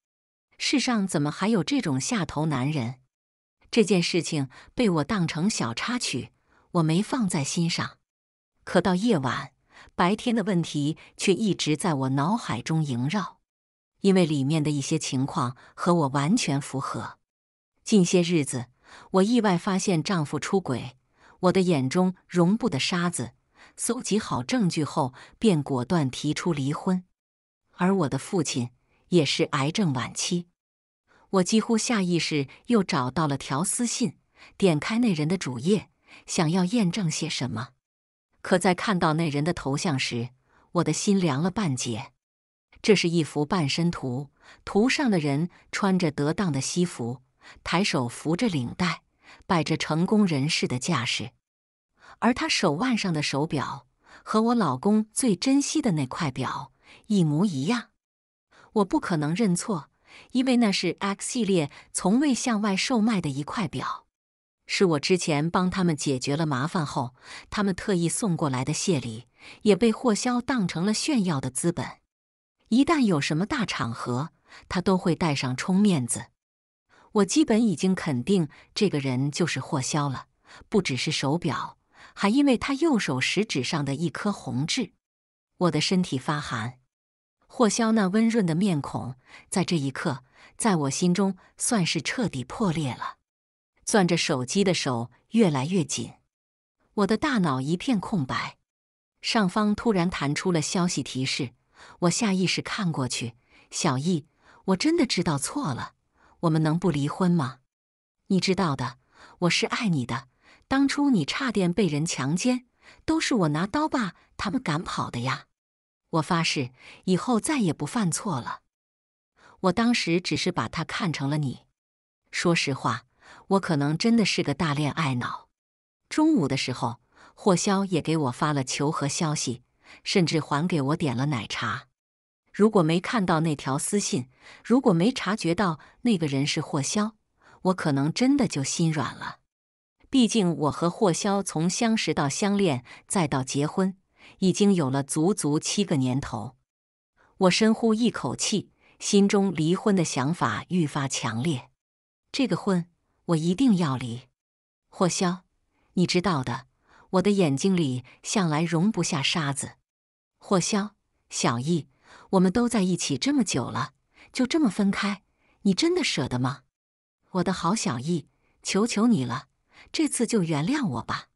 Speaker 1: 世上怎么还有这种下头男人？这件事情被我当成小插曲，我没放在心上。可到夜晚，白天的问题却一直在我脑海中萦绕。因为里面的一些情况和我完全符合。近些日子，我意外发现丈夫出轨，我的眼中容不得沙子，搜集好证据后便果断提出离婚。而我的父亲也是癌症晚期，我几乎下意识又找到了条私信，点开那人的主页，想要验证些什么。可在看到那人的头像时，我的心凉了半截。这是一幅半身图，图上的人穿着得当的西服，抬手扶着领带，摆着成功人士的架势。而他手腕上的手表和我老公最珍惜的那块表一模一样。我不可能认错，因为那是 X 系列从未向外售卖的一块表，是我之前帮他们解决了麻烦后，他们特意送过来的谢礼，也被霍枭当成了炫耀的资本。一旦有什么大场合，他都会带上充面子。我基本已经肯定这个人就是霍骁了，不只是手表，还因为他右手食指上的一颗红痣。我的身体发寒，霍骁那温润的面孔在这一刻，在我心中算是彻底破裂了。攥着手机的手越来越紧，我的大脑一片空白。上方突然弹出了消息提示。我下意识看过去，小易，我真的知道错了。我们能不离婚吗？你知道的，我是爱你的。当初你差点被人强奸，都是我拿刀把他们赶跑的呀。我发誓，以后再也不犯错了。我当时只是把他看成了你。说实话，我可能真的是个大恋爱脑。中午的时候，霍骁也给我发了求和消息。甚至还给我点了奶茶。如果没看到那条私信，如果没察觉到那个人是霍骁，我可能真的就心软了。毕竟我和霍骁从相识到相恋，再到结婚，已经有了足足七个年头。我深呼一口气，心中离婚的想法愈发强烈。这个婚我一定要离。霍骁，你知道的，我的眼睛里向来容不下沙子。霍骁，小易，我们都在一起这么久了，就这么分开，你真的舍得吗？我的好小易，求求你了，这次就原谅我吧。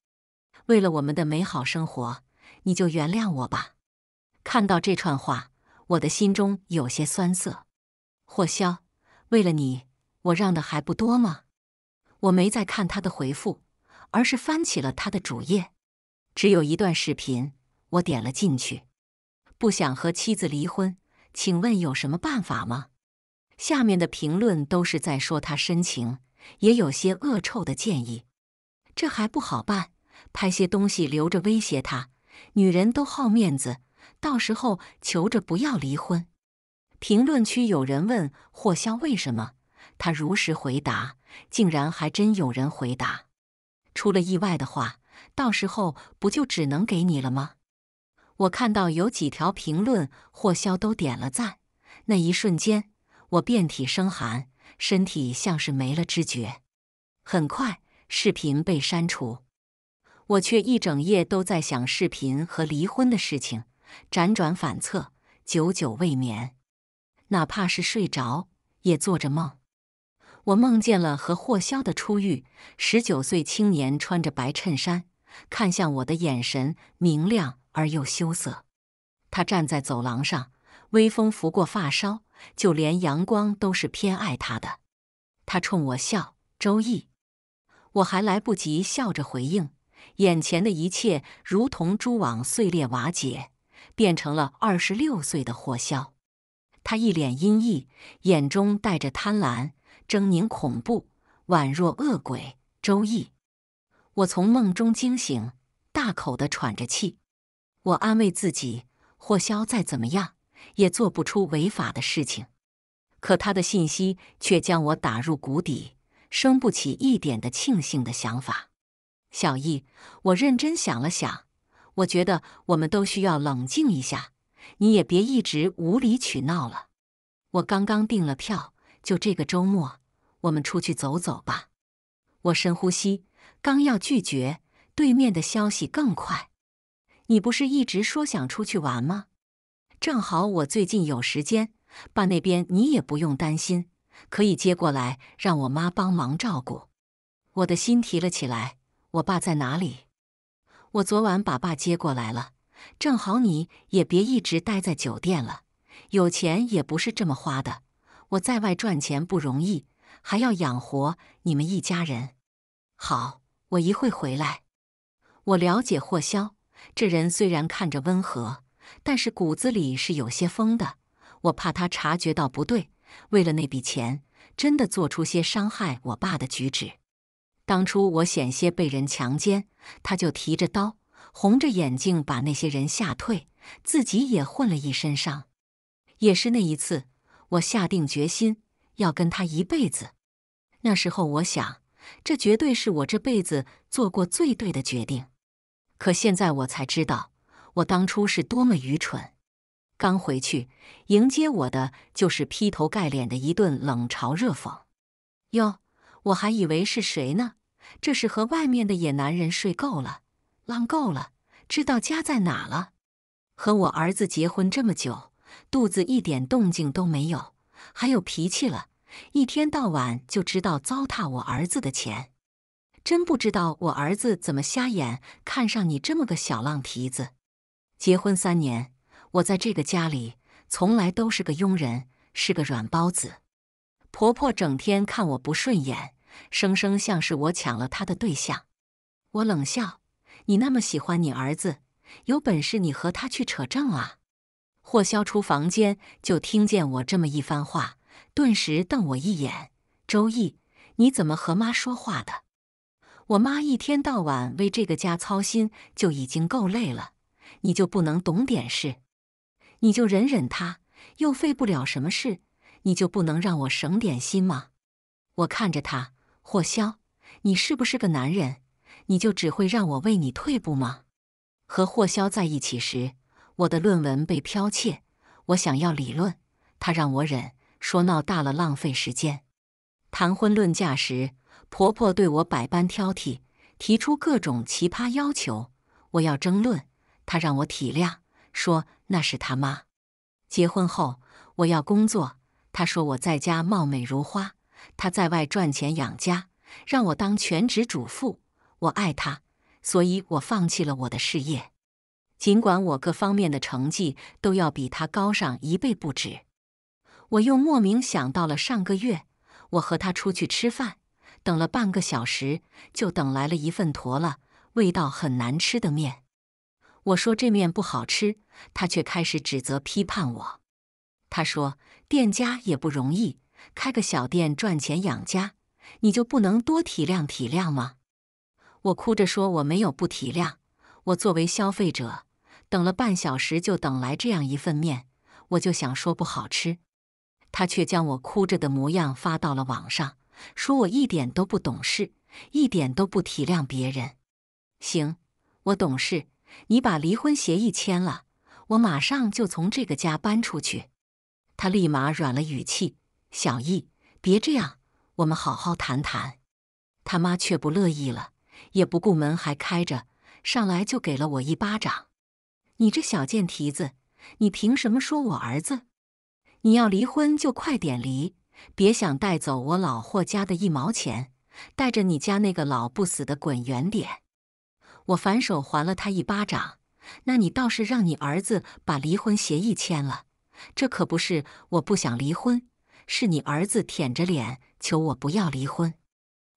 Speaker 1: 为了我们的美好生活，你就原谅我吧。看到这串话，我的心中有些酸涩。霍骁，为了你，我让的还不多吗？我没再看他的回复，而是翻起了他的主页，只有一段视频，我点了进去。不想和妻子离婚，请问有什么办法吗？下面的评论都是在说他深情，也有些恶臭的建议。这还不好办，拍些东西留着威胁他。女人都好面子，到时候求着不要离婚。评论区有人问霍肖为什么，他如实回答，竟然还真有人回答。出了意外的话，到时候不就只能给你了吗？我看到有几条评论，霍肖都点了赞。那一瞬间，我遍体生寒，身体像是没了知觉。很快，视频被删除，我却一整夜都在想视频和离婚的事情，辗转反侧，久久未眠。哪怕是睡着，也做着梦。我梦见了和霍骁的初遇，十九岁青年穿着白衬衫，看向我的眼神明亮。而又羞涩，他站在走廊上，微风拂过发梢，就连阳光都是偏爱他的。他冲我笑，周易，我还来不及笑着回应，眼前的一切如同蛛网碎裂瓦解，变成了二十六岁的霍肖。他一脸阴翳，眼中带着贪婪、狰狞、恐怖，宛若恶鬼。周易，我从梦中惊醒，大口地喘着气。我安慰自己，霍骁再怎么样也做不出违法的事情。可他的信息却将我打入谷底，生不起一点的庆幸的想法。小易，我认真想了想，我觉得我们都需要冷静一下，你也别一直无理取闹了。我刚刚订了票，就这个周末，我们出去走走吧。我深呼吸，刚要拒绝，对面的消息更快。你不是一直说想出去玩吗？正好我最近有时间，爸那边你也不用担心，可以接过来让我妈帮忙照顾。我的心提了起来，我爸在哪里？我昨晚把爸接过来了，正好你也别一直待在酒店了。有钱也不是这么花的，我在外赚钱不容易，还要养活你们一家人。好，我一会回来。我了解霍骁。这人虽然看着温和，但是骨子里是有些疯的。我怕他察觉到不对，为了那笔钱，真的做出些伤害我爸的举止。当初我险些被人强奸，他就提着刀，红着眼睛把那些人吓退，自己也混了一身伤。也是那一次，我下定决心要跟他一辈子。那时候我想，这绝对是我这辈子做过最对的决定。可现在我才知道，我当初是多么愚蠢。刚回去，迎接我的就是劈头盖脸的一顿冷嘲热讽。哟，我还以为是谁呢？这是和外面的野男人睡够了、浪够了，知道家在哪了。和我儿子结婚这么久，肚子一点动静都没有，还有脾气了，一天到晚就知道糟蹋我儿子的钱。真不知道我儿子怎么瞎眼，看上你这么个小浪蹄子！结婚三年，我在这个家里从来都是个佣人，是个软包子。婆婆整天看我不顺眼，生生像是我抢了她的对象。我冷笑：“你那么喜欢你儿子，有本事你和他去扯证啊！”霍萧出房间，就听见我这么一番话，顿时瞪我一眼：“周易，你怎么和妈说话的？”我妈一天到晚为这个家操心就已经够累了，你就不能懂点事？你就忍忍她，又费不了什么事，你就不能让我省点心吗？我看着他，霍骁，你是不是个男人？你就只会让我为你退步吗？和霍骁在一起时，我的论文被剽窃，我想要理论，他让我忍，说闹大了浪费时间。谈婚论嫁时。婆婆对我百般挑剔，提出各种奇葩要求。我要争论，她让我体谅，说那是她妈。结婚后，我要工作，她说我在家貌美如花，他在外赚钱养家，让我当全职主妇。我爱他，所以我放弃了我的事业，尽管我各方面的成绩都要比他高上一倍不止。我又莫名想到了上个月，我和他出去吃饭。等了半个小时，就等来了一份坨了，味道很难吃的面。我说这面不好吃，他却开始指责批判我。他说店家也不容易，开个小店赚钱养家，你就不能多体谅体谅吗？我哭着说我没有不体谅，我作为消费者，等了半小时就等来这样一份面，我就想说不好吃。他却将我哭着的模样发到了网上。说我一点都不懂事，一点都不体谅别人。行，我懂事，你把离婚协议签了，我马上就从这个家搬出去。他立马软了语气：“小易，别这样，我们好好谈谈。”他妈却不乐意了，也不顾门还开着，上来就给了我一巴掌：“你这小贱蹄子，你凭什么说我儿子？你要离婚就快点离。”别想带走我老霍家的一毛钱，带着你家那个老不死的滚远点！我反手还了他一巴掌。那你倒是让你儿子把离婚协议签了。这可不是我不想离婚，是你儿子舔着脸求我不要离婚。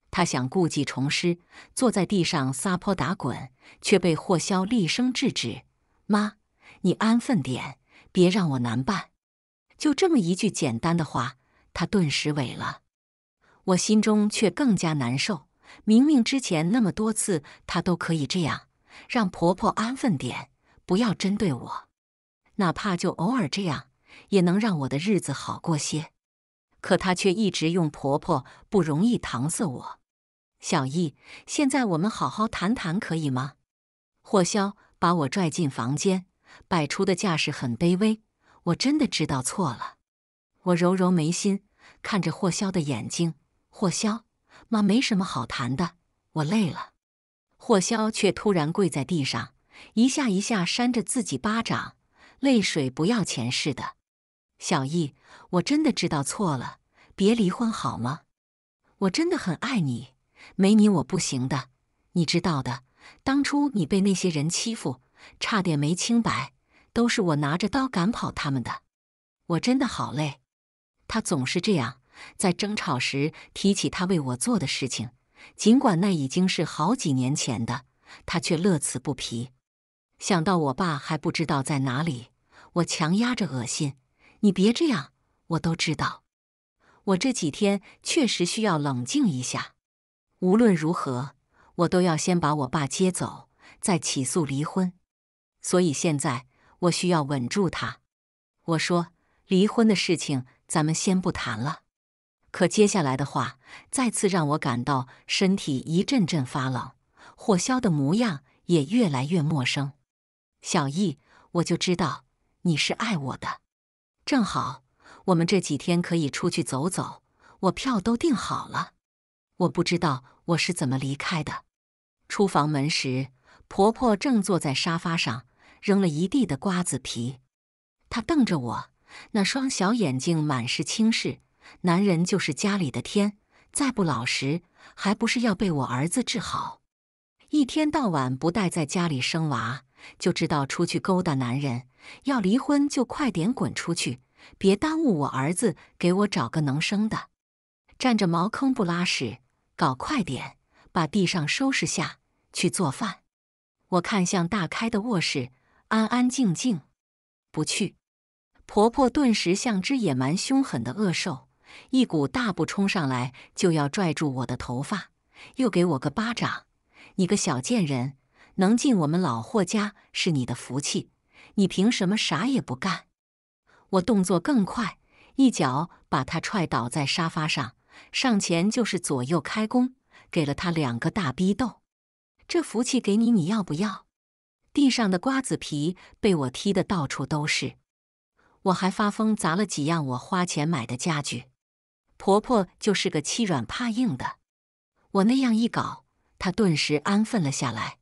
Speaker 1: 他想故技重施，坐在地上撒泼打滚，却被霍萧厉声制止：“妈，你安分点，别让我难办。”就这么一句简单的话。她顿时萎了，我心中却更加难受。明明之前那么多次，她都可以这样让婆婆安分点，不要针对我，哪怕就偶尔这样，也能让我的日子好过些。可她却一直用“婆婆不容易”搪塞我。小易，现在我们好好谈谈，可以吗？霍骁把我拽进房间，摆出的架势很卑微。我真的知道错了。我揉揉眉心，看着霍骁的眼睛。霍骁，妈没什么好谈的，我累了。霍骁却突然跪在地上，一下一下扇着自己巴掌，泪水不要钱似的。小易，我真的知道错了，别离婚好吗？我真的很爱你，没你我不行的，你知道的。当初你被那些人欺负，差点没清白，都是我拿着刀赶跑他们的。我真的好累。他总是这样，在争吵时提起他为我做的事情，尽管那已经是好几年前的，他却乐此不疲。想到我爸还不知道在哪里，我强压着恶心。你别这样，我都知道。我这几天确实需要冷静一下。无论如何，我都要先把我爸接走，再起诉离婚。所以现在我需要稳住他。我说离婚的事情。咱们先不谈了，可接下来的话再次让我感到身体一阵阵发冷，霍萧的模样也越来越陌生。小易，我就知道你是爱我的。正好，我们这几天可以出去走走，我票都订好了。我不知道我是怎么离开的。出房门时，婆婆正坐在沙发上，扔了一地的瓜子皮，她瞪着我。那双小眼睛满是轻视，男人就是家里的天，再不老实，还不是要被我儿子治好？一天到晚不待在家里生娃，就知道出去勾搭男人，要离婚就快点滚出去，别耽误我儿子给我找个能生的。占着茅坑不拉屎，搞快点，把地上收拾下去做饭。我看向大开的卧室，安安静静，不去。婆婆顿时像只野蛮凶狠的恶兽，一股大步冲上来，就要拽住我的头发，又给我个巴掌。你个小贱人，能进我们老霍家是你的福气，你凭什么啥也不干？我动作更快，一脚把他踹倒在沙发上，上前就是左右开弓，给了他两个大逼斗。这福气给你，你要不要？地上的瓜子皮被我踢得到处都是。我还发疯砸了几样我花钱买的家具，婆婆就是个欺软怕硬的。我那样一搞，她顿时安分了下来。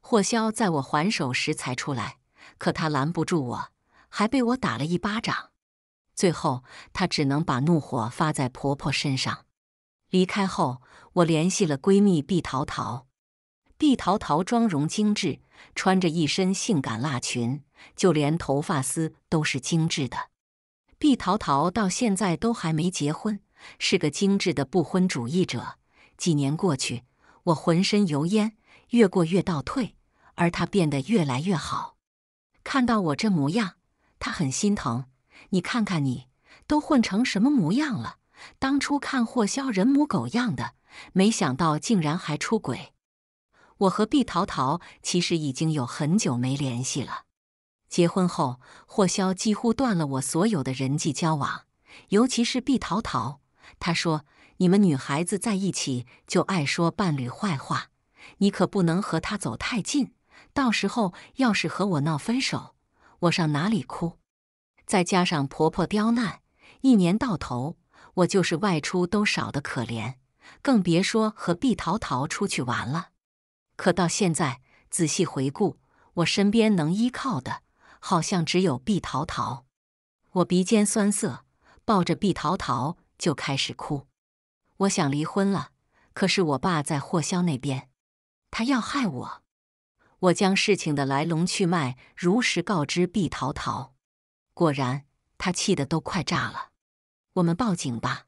Speaker 1: 霍骁在我还手时才出来，可他拦不住我，还被我打了一巴掌。最后他只能把怒火发在婆婆身上。离开后，我联系了闺蜜毕桃桃。毕桃桃妆容精致，穿着一身性感辣裙。就连头发丝都是精致的。毕桃桃到现在都还没结婚，是个精致的不婚主义者。几年过去，我浑身油烟，越过越倒退，而她变得越来越好。看到我这模样，她很心疼。你看看你，都混成什么模样了？当初看霍骁人模狗样的，没想到竟然还出轨。我和毕桃桃其实已经有很久没联系了。结婚后，霍骁几乎断了我所有的人际交往，尤其是毕桃桃。他说：“你们女孩子在一起就爱说伴侣坏话，你可不能和他走太近。到时候要是和我闹分手，我上哪里哭？”再加上婆婆刁难，一年到头我就是外出都少得可怜，更别说和毕桃桃出去玩了。可到现在，仔细回顾，我身边能依靠的。好像只有毕桃桃，我鼻尖酸涩，抱着毕桃桃就开始哭。我想离婚了，可是我爸在霍骁那边，他要害我。我将事情的来龙去脉如实告知毕桃桃，果然他气得都快炸了。我们报警吧？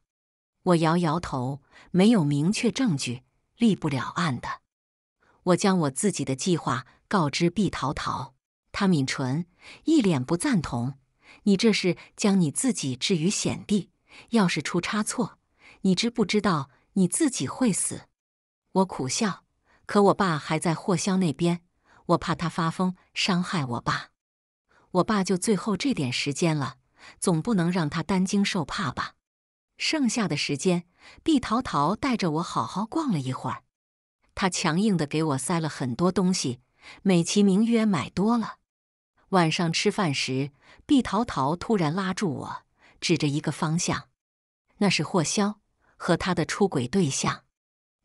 Speaker 1: 我摇摇头，没有明确证据，立不了案的。我将我自己的计划告知毕桃桃。他抿唇，一脸不赞同：“你这是将你自己置于险地，要是出差错，你知不知道你自己会死？”我苦笑，可我爸还在霍萧那边，我怕他发疯伤害我爸。我爸就最后这点时间了，总不能让他担惊受怕吧？剩下的时间，毕桃桃带着我好好逛了一会儿。他强硬地给我塞了很多东西，美其名曰买多了。晚上吃饭时，毕桃桃突然拉住我，指着一个方向，那是霍骁和他的出轨对象，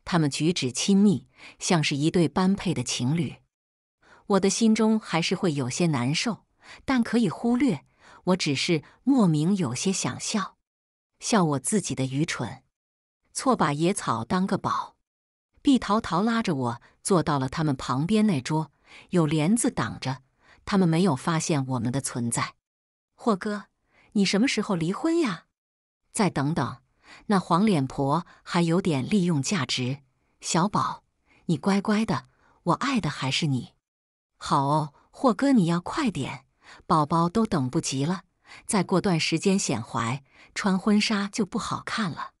Speaker 1: 他们举止亲密，像是一对般配的情侣。我的心中还是会有些难受，但可以忽略。我只是莫名有些想笑，笑我自己的愚蠢，错把野草当个宝。毕桃桃拉着我坐到了他们旁边那桌，有帘子挡着。他们没有发现我们的存在，霍哥，你什么时候离婚呀？再等等，那黄脸婆还有点利用价值。小宝，你乖乖的，我爱的还是你。好，霍哥，你要快点，宝宝都等不及了。再过段时间显怀，穿婚纱就不好看了。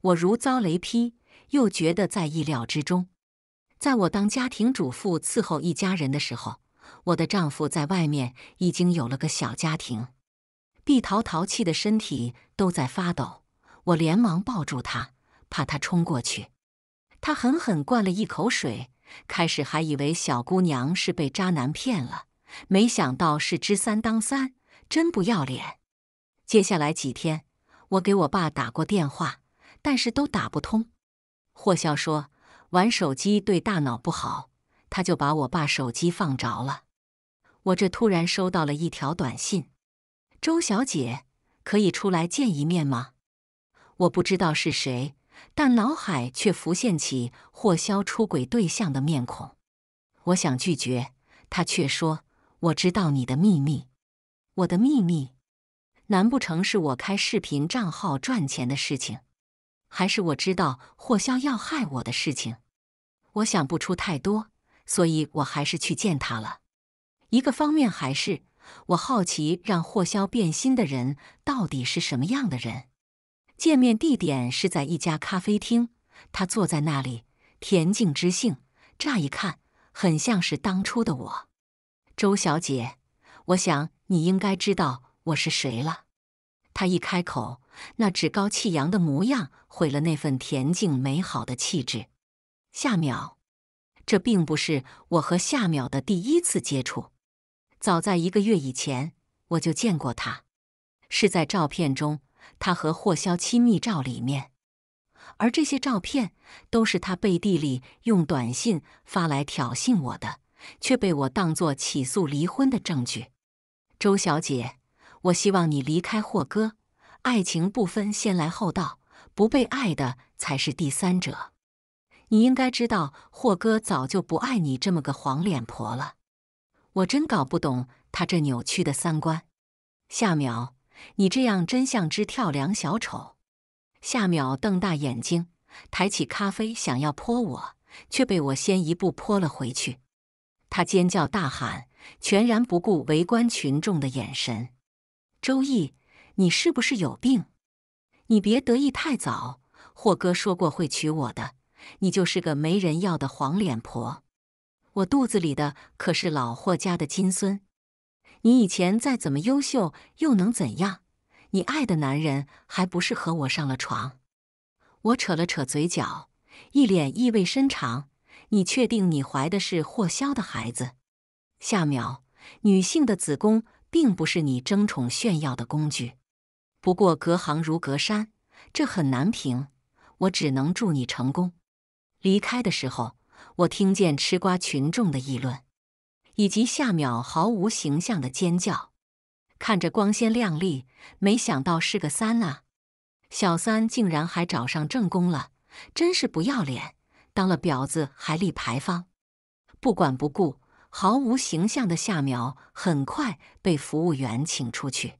Speaker 1: 我如遭雷劈，又觉得在意料之中。在我当家庭主妇伺候一家人的时候。我的丈夫在外面已经有了个小家庭，碧桃淘气的身体都在发抖，我连忙抱住她，怕她冲过去。她狠狠灌了一口水，开始还以为小姑娘是被渣男骗了，没想到是知三当三，真不要脸。接下来几天，我给我爸打过电话，但是都打不通。霍笑说玩手机对大脑不好，他就把我爸手机放着了。我这突然收到了一条短信：“周小姐，可以出来见一面吗？”我不知道是谁，但脑海却浮现起霍骁出轨对象的面孔。我想拒绝，他却说：“我知道你的秘密。”我的秘密？难不成是我开视频账号赚钱的事情，还是我知道霍骁要害我的事情？我想不出太多，所以我还是去见他了。一个方面还是我好奇，让霍骁变心的人到底是什么样的人？见面地点是在一家咖啡厅，他坐在那里，恬静知性，乍一看很像是当初的我。周小姐，我想你应该知道我是谁了。他一开口，那趾高气扬的模样毁了那份恬静美好的气质。夏淼，这并不是我和夏淼的第一次接触。早在一个月以前，我就见过他，是在照片中，他和霍肖亲密照里面，而这些照片都是他背地里用短信发来挑衅我的，却被我当作起诉离婚的证据。周小姐，我希望你离开霍哥，爱情不分先来后到，不被爱的才是第三者。你应该知道，霍哥早就不爱你这么个黄脸婆了。我真搞不懂他这扭曲的三观。夏淼，你这样真像只跳梁小丑。夏淼瞪大眼睛，抬起咖啡想要泼我，却被我先一步泼了回去。他尖叫大喊，全然不顾围观群众的眼神。周易，你是不是有病？你别得意太早。霍哥说过会娶我的，你就是个没人要的黄脸婆。我肚子里的可是老霍家的金孙，你以前再怎么优秀又能怎样？你爱的男人还不是和我上了床？我扯了扯嘴角，一脸意味深长。你确定你怀的是霍骁的孩子？下秒，女性的子宫并不是你争宠炫耀的工具。不过隔行如隔山，这很难评。我只能祝你成功。离开的时候。我听见吃瓜群众的议论，以及夏淼毫无形象的尖叫。看着光鲜亮丽，没想到是个三啊！小三竟然还找上正宫了，真是不要脸！当了婊子还立牌坊，不管不顾，毫无形象的夏淼很快被服务员请出去。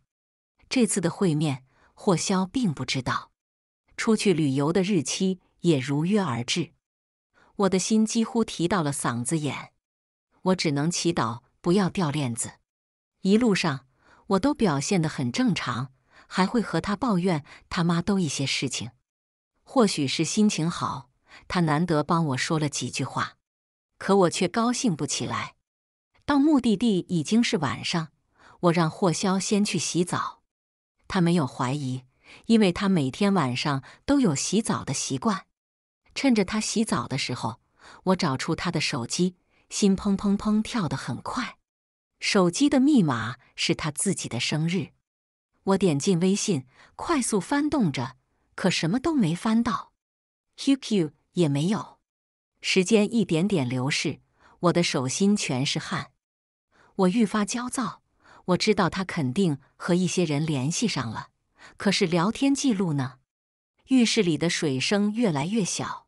Speaker 1: 这次的会面，霍骁并不知道。出去旅游的日期也如约而至。我的心几乎提到了嗓子眼，我只能祈祷不要掉链子。一路上，我都表现得很正常，还会和他抱怨他妈都一些事情。或许是心情好，他难得帮我说了几句话，可我却高兴不起来。到目的地已经是晚上，我让霍骁先去洗澡，他没有怀疑，因为他每天晚上都有洗澡的习惯。趁着他洗澡的时候，我找出他的手机，心砰砰砰跳得很快。手机的密码是他自己的生日，我点进微信，快速翻动着，可什么都没翻到，QQ 也没有。时间一点点流逝，我的手心全是汗，我愈发焦躁。我知道他肯定和一些人联系上了，可是聊天记录呢？浴室里的水声越来越小。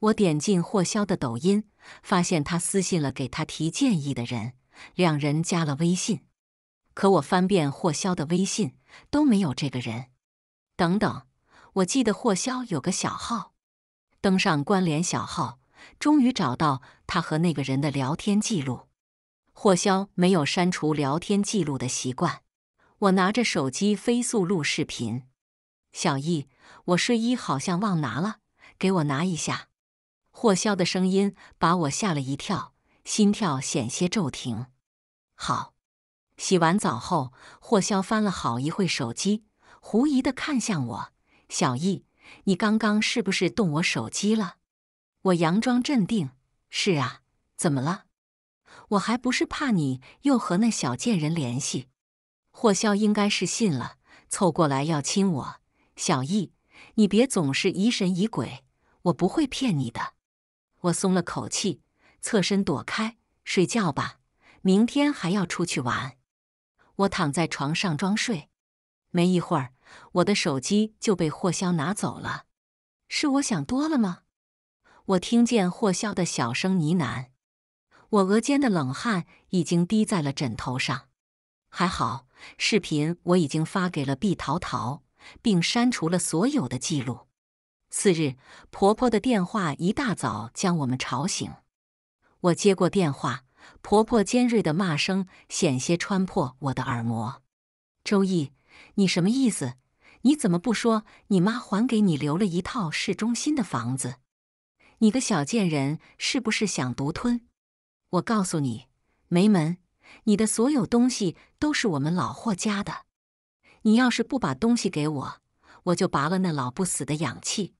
Speaker 1: 我点进霍骁的抖音，发现他私信了给他提建议的人，两人加了微信。可我翻遍霍骁的微信，都没有这个人。等等，我记得霍骁有个小号，登上关联小号，终于找到他和那个人的聊天记录。霍骁没有删除聊天记录的习惯，我拿着手机飞速录视频。小易，我睡衣好像忘拿了，给我拿一下。霍骁的声音把我吓了一跳，心跳险些骤停。好，洗完澡后，霍骁翻了好一会手机，狐疑的看向我：“小易，你刚刚是不是动我手机了？”我佯装镇定：“是啊，怎么了？我还不是怕你又和那小贱人联系。”霍骁应该是信了，凑过来要亲我：“小易，你别总是疑神疑鬼，我不会骗你的。”我松了口气，侧身躲开，睡觉吧，明天还要出去玩。我躺在床上装睡，没一会儿，我的手机就被霍骁拿走了。是我想多了吗？我听见霍骁的小声呢喃，我额间的冷汗已经滴在了枕头上。还好，视频我已经发给了毕淘淘，并删除了所有的记录。次日，婆婆的电话一大早将我们吵醒。我接过电话，婆婆尖锐的骂声险些穿破我的耳膜。“周易，你什么意思？你怎么不说你妈还给你留了一套市中心的房子？你个小贱人是不是想独吞？我告诉你，没门！你的所有东西都是我们老霍家的。你要是不把东西给我，我就拔了那老不死的氧气！”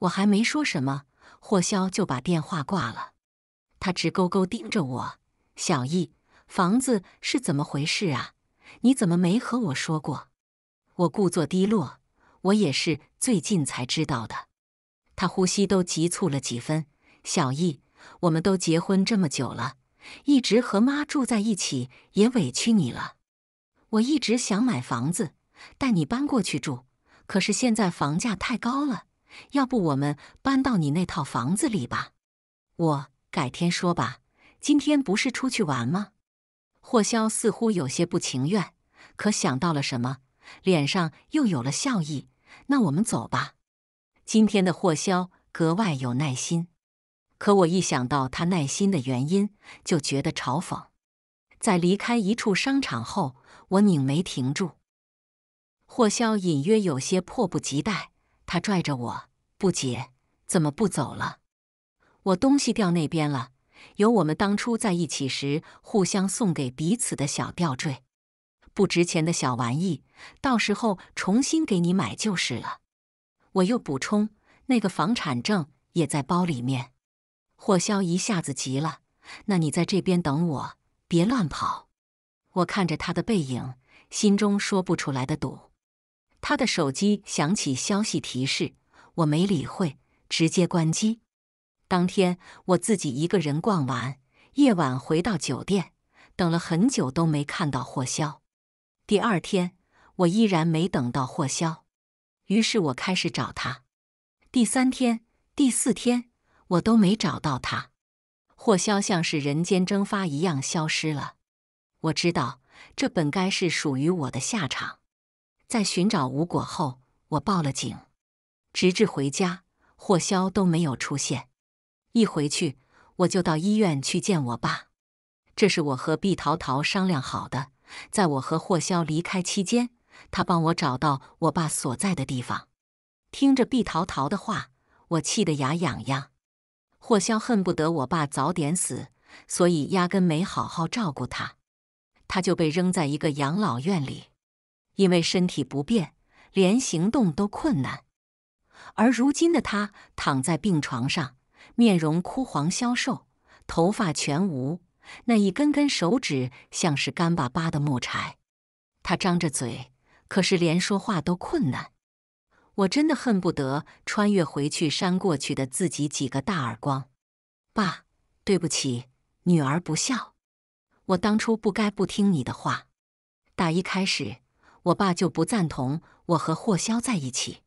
Speaker 1: 我还没说什么，霍萧就把电话挂了。他直勾勾盯着我：“小易，房子是怎么回事啊？你怎么没和我说过？”我故作低落：“我也是最近才知道的。”他呼吸都急促了几分。“小易，我们都结婚这么久了，一直和妈住在一起，也委屈你了。我一直想买房子，带你搬过去住，可是现在房价太高了。”要不我们搬到你那套房子里吧，我改天说吧。今天不是出去玩吗？霍骁似乎有些不情愿，可想到了什么，脸上又有了笑意。那我们走吧。今天的霍骁格外有耐心，可我一想到他耐心的原因，就觉得嘲讽。在离开一处商场后，我拧眉停住。霍骁隐约有些迫不及待。他拽着我，不解：“怎么不走了？我东西掉那边了，有我们当初在一起时互相送给彼此的小吊坠，不值钱的小玩意，到时候重新给你买就是了。”我又补充：“那个房产证也在包里面。”霍骁一下子急了：“那你在这边等我，别乱跑。”我看着他的背影，心中说不出来的堵。他的手机响起消息提示，我没理会，直接关机。当天我自己一个人逛完，夜晚回到酒店，等了很久都没看到霍骁。第二天我依然没等到霍骁，于是我开始找他。第三天、第四天我都没找到他，霍骁像是人间蒸发一样消失了。我知道这本该是属于我的下场。在寻找无果后，我报了警。直至回家，霍萧都没有出现。一回去，我就到医院去见我爸。这是我和毕桃桃商量好的，在我和霍萧离开期间，他帮我找到我爸所在的地方。听着毕桃桃的话，我气得牙痒痒。霍萧恨不得我爸早点死，所以压根没好好照顾他，他就被扔在一个养老院里。因为身体不便，连行动都困难。而如今的他躺在病床上，面容枯黄消瘦，头发全无，那一根根手指像是干巴巴的木柴。他张着嘴，可是连说话都困难。我真的恨不得穿越回去扇过去的自己几个大耳光。爸，对不起，女儿不孝，我当初不该不听你的话，打一开始。我爸就不赞同我和霍骁在一起。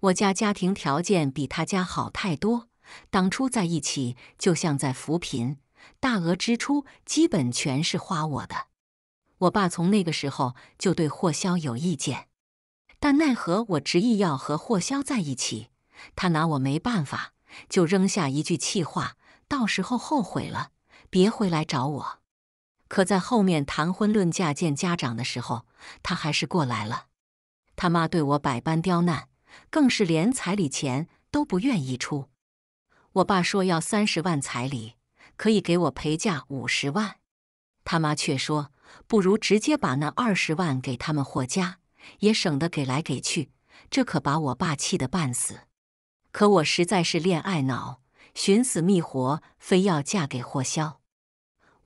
Speaker 1: 我家家庭条件比他家好太多，当初在一起就像在扶贫，大额支出基本全是花我的。我爸从那个时候就对霍骁有意见，但奈何我执意要和霍骁在一起，他拿我没办法，就扔下一句气话：“到时候后悔了，别回来找我。”可在后面谈婚论嫁见家长的时候，他还是过来了。他妈对我百般刁难，更是连彩礼钱都不愿意出。我爸说要三十万彩礼，可以给我陪嫁五十万。他妈却说不如直接把那二十万给他们霍家，也省得给来给去。这可把我爸气得半死。可我实在是恋爱脑，寻死觅活非要嫁给霍骁。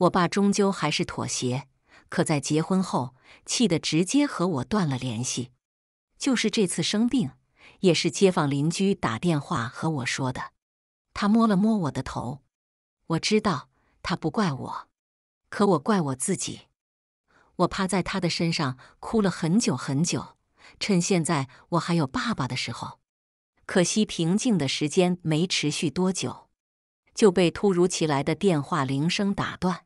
Speaker 1: 我爸终究还是妥协，可在结婚后气得直接和我断了联系。就是这次生病，也是街坊邻居打电话和我说的。他摸了摸我的头，我知道他不怪我，可我怪我自己。我趴在他的身上哭了很久很久，趁现在我还有爸爸的时候。可惜平静的时间没持续多久，就被突如其来的电话铃声打断。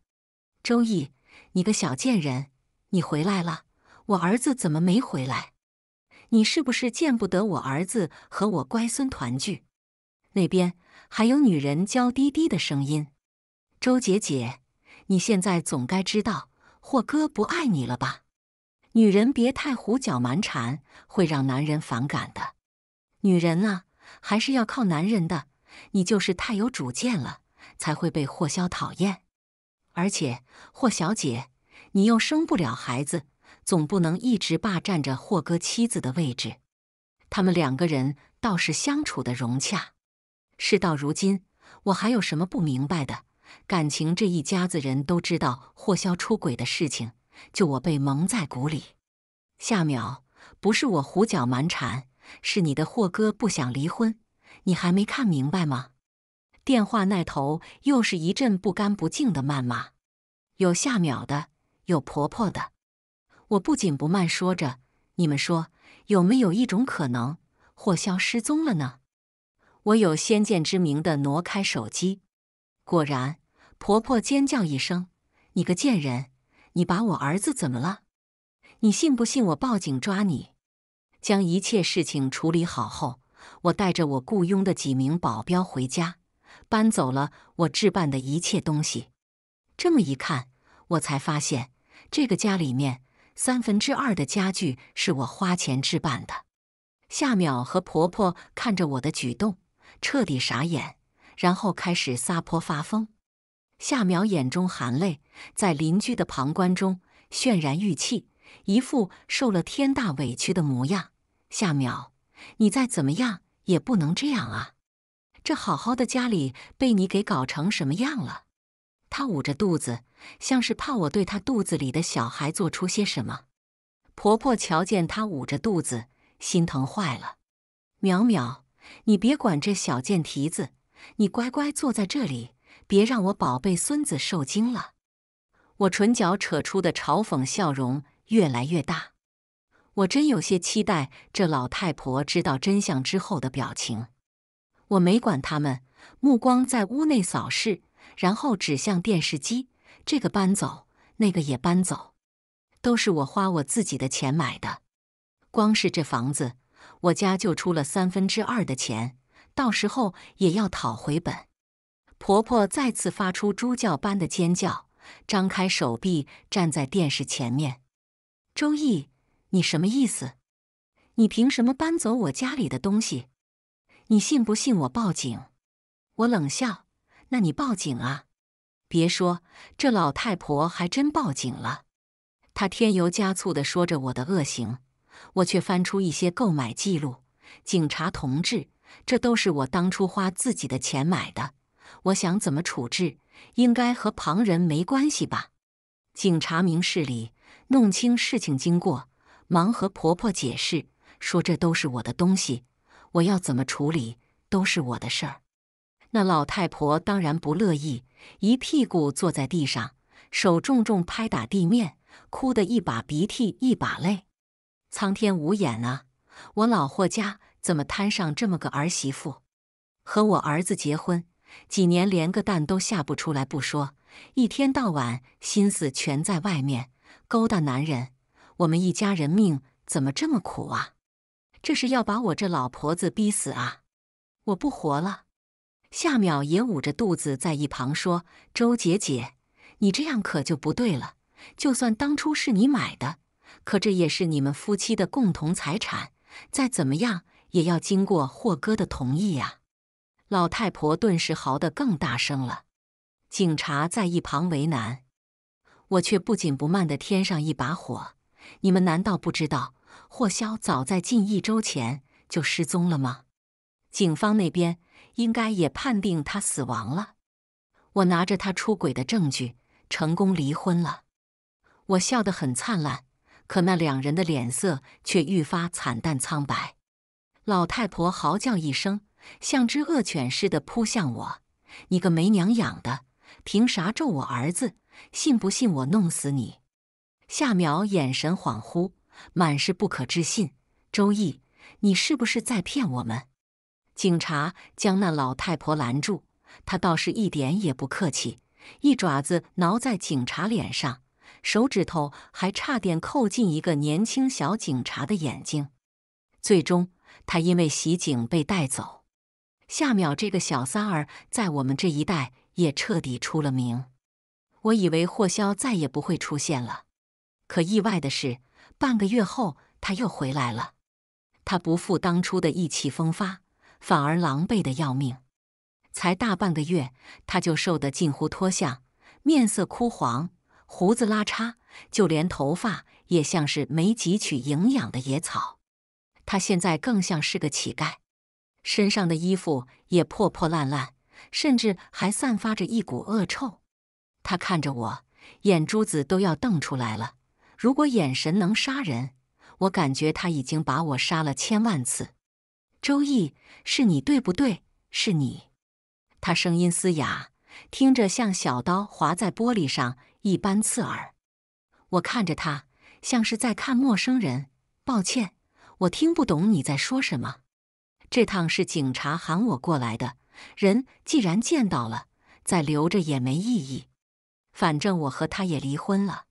Speaker 1: 周易，你个小贱人，你回来了，我儿子怎么没回来？你是不是见不得我儿子和我乖孙团聚？那边还有女人娇滴滴的声音。周姐姐，你现在总该知道霍哥不爱你了吧？女人别太胡搅蛮缠，会让男人反感的。女人啊，还是要靠男人的。你就是太有主见了，才会被霍萧讨厌。而且，霍小姐，你又生不了孩子，总不能一直霸占着霍哥妻子的位置。他们两个人倒是相处的融洽。事到如今，我还有什么不明白的？感情这一家子人都知道霍萧出轨的事情，就我被蒙在鼓里。夏淼，不是我胡搅蛮缠，是你的霍哥不想离婚，你还没看明白吗？电话那头又是一阵不干不净的谩骂，有下秒的，有婆婆的。我不紧不慢说着：“你们说，有没有一种可能，霍萧失踪了呢？”我有先见之明的挪开手机。果然，婆婆尖叫一声：“你个贱人，你把我儿子怎么了？你信不信我报警抓你？”将一切事情处理好后，我带着我雇佣的几名保镖回家。搬走了我置办的一切东西，这么一看，我才发现这个家里面三分之二的家具是我花钱置办的。夏淼和婆婆看着我的举动，彻底傻眼，然后开始撒泼发疯。夏淼眼中含泪，在邻居的旁观中渲然欲泣，一副受了天大委屈的模样。夏淼，你再怎么样也不能这样啊！这好好的家里被你给搞成什么样了？她捂着肚子，像是怕我对她肚子里的小孩做出些什么。婆婆瞧见她捂着肚子，心疼坏了。淼淼，你别管这小贱蹄子，你乖乖坐在这里，别让我宝贝孙子受惊了。我唇角扯出的嘲讽笑容越来越大，我真有些期待这老太婆知道真相之后的表情。我没管他们，目光在屋内扫视，然后指向电视机：“这个搬走，那个也搬走，都是我花我自己的钱买的。光是这房子，我家就出了三分之二的钱，到时候也要讨回本。”婆婆再次发出猪叫般的尖叫，张开手臂站在电视前面：“周易，你什么意思？你凭什么搬走我家里的东西？”你信不信我报警？我冷笑。那你报警啊！别说，这老太婆还真报警了。她添油加醋地说着我的恶行，我却翻出一些购买记录。警察同志，这都是我当初花自己的钱买的，我想怎么处置，应该和旁人没关系吧？警察明事理，弄清事情经过，忙和婆婆解释，说这都是我的东西。我要怎么处理都是我的事儿。那老太婆当然不乐意，一屁股坐在地上，手重重拍打地面，哭得一把鼻涕一把泪。苍天无眼啊！我老霍家怎么摊上这么个儿媳妇？和我儿子结婚几年，连个蛋都下不出来不说，一天到晚心思全在外面勾搭男人。我们一家人命怎么这么苦啊？这是要把我这老婆子逼死啊！我不活了。夏淼也捂着肚子在一旁说：“周姐姐，你这样可就不对了。就算当初是你买的，可这也是你们夫妻的共同财产，再怎么样也要经过霍哥的同意呀。”老太婆顿时嚎得更大声了。警察在一旁为难，我却不紧不慢的添上一把火。你们难道不知道？霍骁早在近一周前就失踪了吗？警方那边应该也判定他死亡了。我拿着他出轨的证据，成功离婚了。我笑得很灿烂，可那两人的脸色却愈发惨淡苍白。老太婆嚎叫一声，像只恶犬似的扑向我：“你个没娘养的，凭啥咒我儿子？信不信我弄死你？”夏淼眼神恍惚。满是不可置信，周易，你是不是在骗我们？警察将那老太婆拦住，她倒是一点也不客气，一爪子挠在警察脸上，手指头还差点扣进一个年轻小警察的眼睛。最终，她因为袭警被带走。夏淼这个小三儿在我们这一代也彻底出了名。我以为霍萧再也不会出现了，可意外的是。半个月后，他又回来了。他不复当初的意气风发，反而狼狈的要命。才大半个月，他就瘦得近乎脱相，面色枯黄，胡子拉碴，就连头发也像是没汲取营养的野草。他现在更像是个乞丐，身上的衣服也破破烂烂，甚至还散发着一股恶臭。他看着我，眼珠子都要瞪出来了。如果眼神能杀人，我感觉他已经把我杀了千万次。周易，是你对不对？是你。他声音嘶哑，听着像小刀划在玻璃上一般刺耳。我看着他，像是在看陌生人。抱歉，我听不懂你在说什么。这趟是警察喊我过来的。人既然见到了，再留着也没意义。反正我和他也离婚了。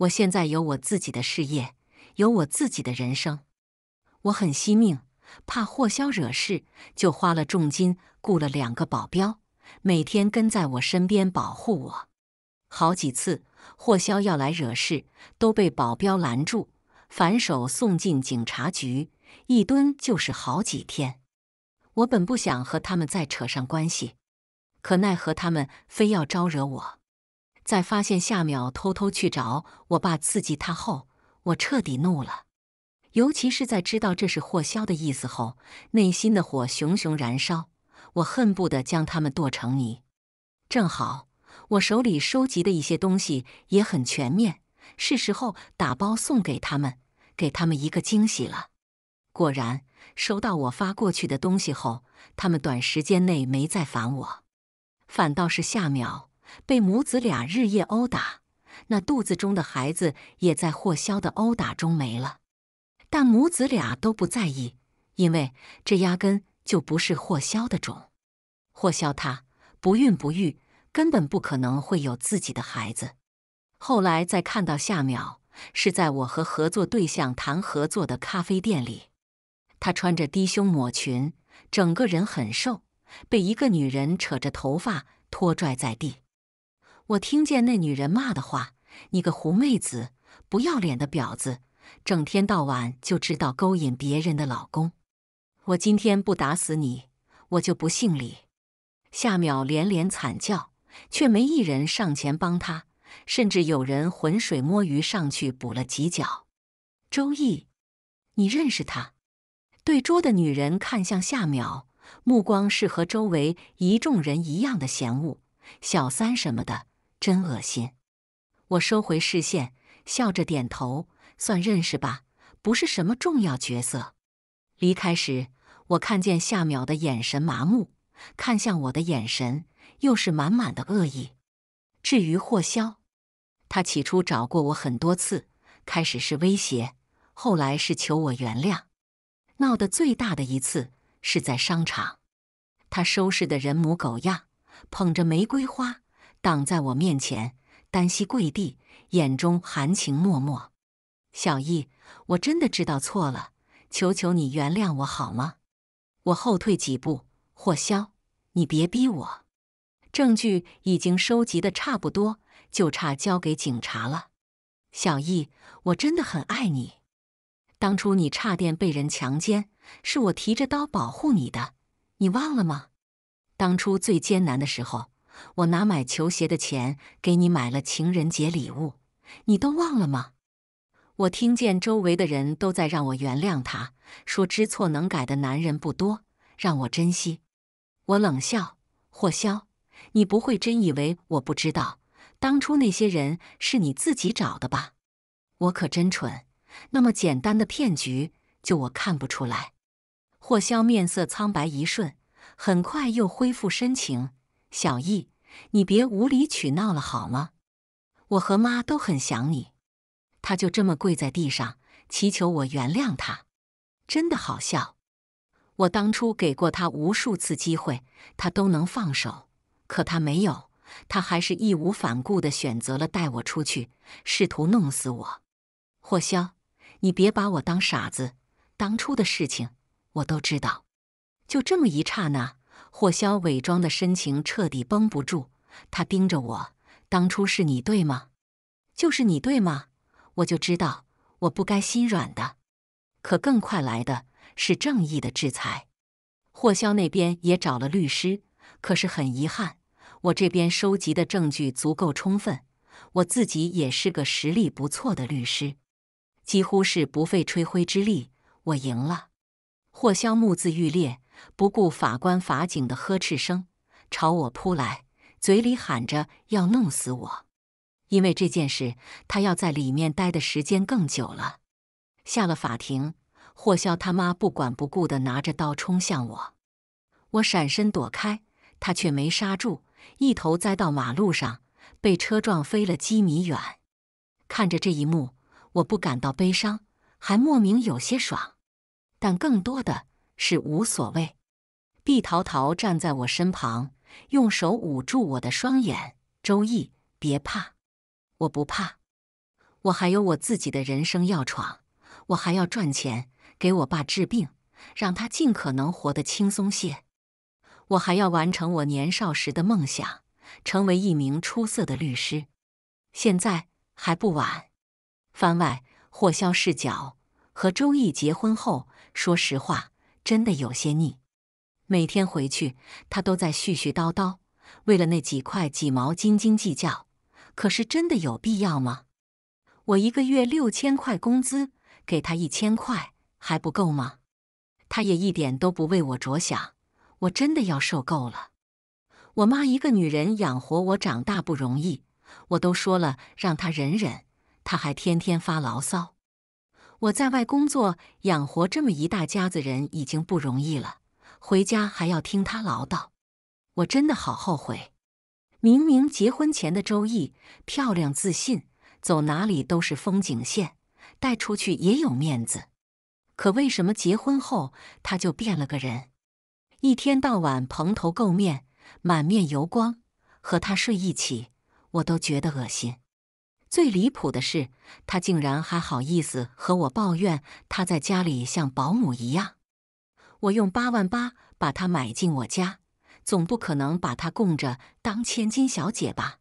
Speaker 1: 我现在有我自己的事业，有我自己的人生，我很惜命，怕霍骁惹事，就花了重金雇了两个保镖，每天跟在我身边保护我。好几次霍骁要来惹事，都被保镖拦住，反手送进警察局，一蹲就是好几天。我本不想和他们再扯上关系，可奈何他们非要招惹我。在发现夏淼偷偷去找我爸刺激他后，我彻底怒了。尤其是在知道这是霍骁的意思后，内心的火熊熊燃烧，我恨不得将他们剁成泥。正好我手里收集的一些东西也很全面，是时候打包送给他们，给他们一个惊喜了。果然，收到我发过去的东西后，他们短时间内没再烦我，反倒是夏淼。被母子俩日夜殴打，那肚子中的孩子也在霍骁的殴打中没了。但母子俩都不在意，因为这压根就不是霍骁的种。霍骁他不孕不育，根本不可能会有自己的孩子。后来再看到夏淼，是在我和合作对象谈合作的咖啡店里，他穿着低胸抹裙，整个人很瘦，被一个女人扯着头发拖拽在地。我听见那女人骂的话：“你个狐媚子，不要脸的婊子，整天到晚就知道勾引别人的老公。我今天不打死你，我就不姓李。”夏淼连连惨叫，却没一人上前帮她，甚至有人浑水摸鱼上去补了几脚。周易，你认识他？对桌的女人看向夏淼，目光是和周围一众人一样的嫌恶，小三什么的。真恶心！我收回视线，笑着点头，算认识吧，不是什么重要角色。离开时，我看见夏淼的眼神麻木，看向我的眼神又是满满的恶意。至于霍骁，他起初找过我很多次，开始是威胁，后来是求我原谅。闹得最大的一次是在商场，他收拾的人模狗样，捧着玫瑰花。挡在我面前，单膝跪地，眼中含情脉脉。小易，我真的知道错了，求求你原谅我好吗？我后退几步。霍萧，你别逼我。证据已经收集的差不多，就差交给警察了。小易，我真的很爱你。当初你差点被人强奸，是我提着刀保护你的，你忘了吗？当初最艰难的时候。我拿买球鞋的钱给你买了情人节礼物，你都忘了吗？我听见周围的人都在让我原谅他，说知错能改的男人不多，让我珍惜。我冷笑：“霍骁，你不会真以为我不知道，当初那些人是你自己找的吧？我可真蠢，那么简单的骗局就我看不出来。”霍骁面色苍白一瞬，很快又恢复深情。小易，你别无理取闹了，好吗？我和妈都很想你。他就这么跪在地上祈求我原谅他，真的好笑。我当初给过他无数次机会，他都能放手，可他没有，他还是义无反顾的选择了带我出去，试图弄死我。霍萧，你别把我当傻子，当初的事情我都知道。就这么一刹那。霍萧伪装的深情彻底绷不住，他盯着我：“当初是你对吗？就是你对吗？我就知道我不该心软的。”可更快来的是正义的制裁。霍萧那边也找了律师，可是很遗憾，我这边收集的证据足够充分，我自己也是个实力不错的律师，几乎是不费吹灰之力，我赢了。霍萧目眦欲裂。不顾法官、法警的呵斥声，朝我扑来，嘴里喊着要弄死我。因为这件事，他要在里面待的时间更久了。下了法庭，霍肖他妈不管不顾地拿着刀冲向我，我闪身躲开，他却没刹住，一头栽到马路上，被车撞飞了几米远。看着这一幕，我不感到悲伤，还莫名有些爽，但更多的……是无所谓。毕桃桃站在我身旁，用手捂住我的双眼。周易，别怕，我不怕。我还有我自己的人生要闯，我还要赚钱给我爸治病，让他尽可能活得轻松些。我还要完成我年少时的梦想，成为一名出色的律师。现在还不晚。番外：霍萧视角。和周易结婚后，说实话。真的有些腻，每天回去他都在絮絮叨叨，为了那几块几毛斤斤计较，可是真的有必要吗？我一个月六千块工资，给他一千块还不够吗？他也一点都不为我着想，我真的要受够了。我妈一个女人养活我长大不容易，我都说了让她忍忍，她还天天发牢骚。我在外工作，养活这么一大家子人已经不容易了，回家还要听他唠叨，我真的好后悔。明明结婚前的周易漂亮自信，走哪里都是风景线，带出去也有面子。可为什么结婚后他就变了个人？一天到晚蓬头垢面，满面油光，和他睡一起我都觉得恶心。最离谱的是，他竟然还好意思和我抱怨他在家里像保姆一样。我用八万八把他买进我家，总不可能把他供着当千金小姐吧？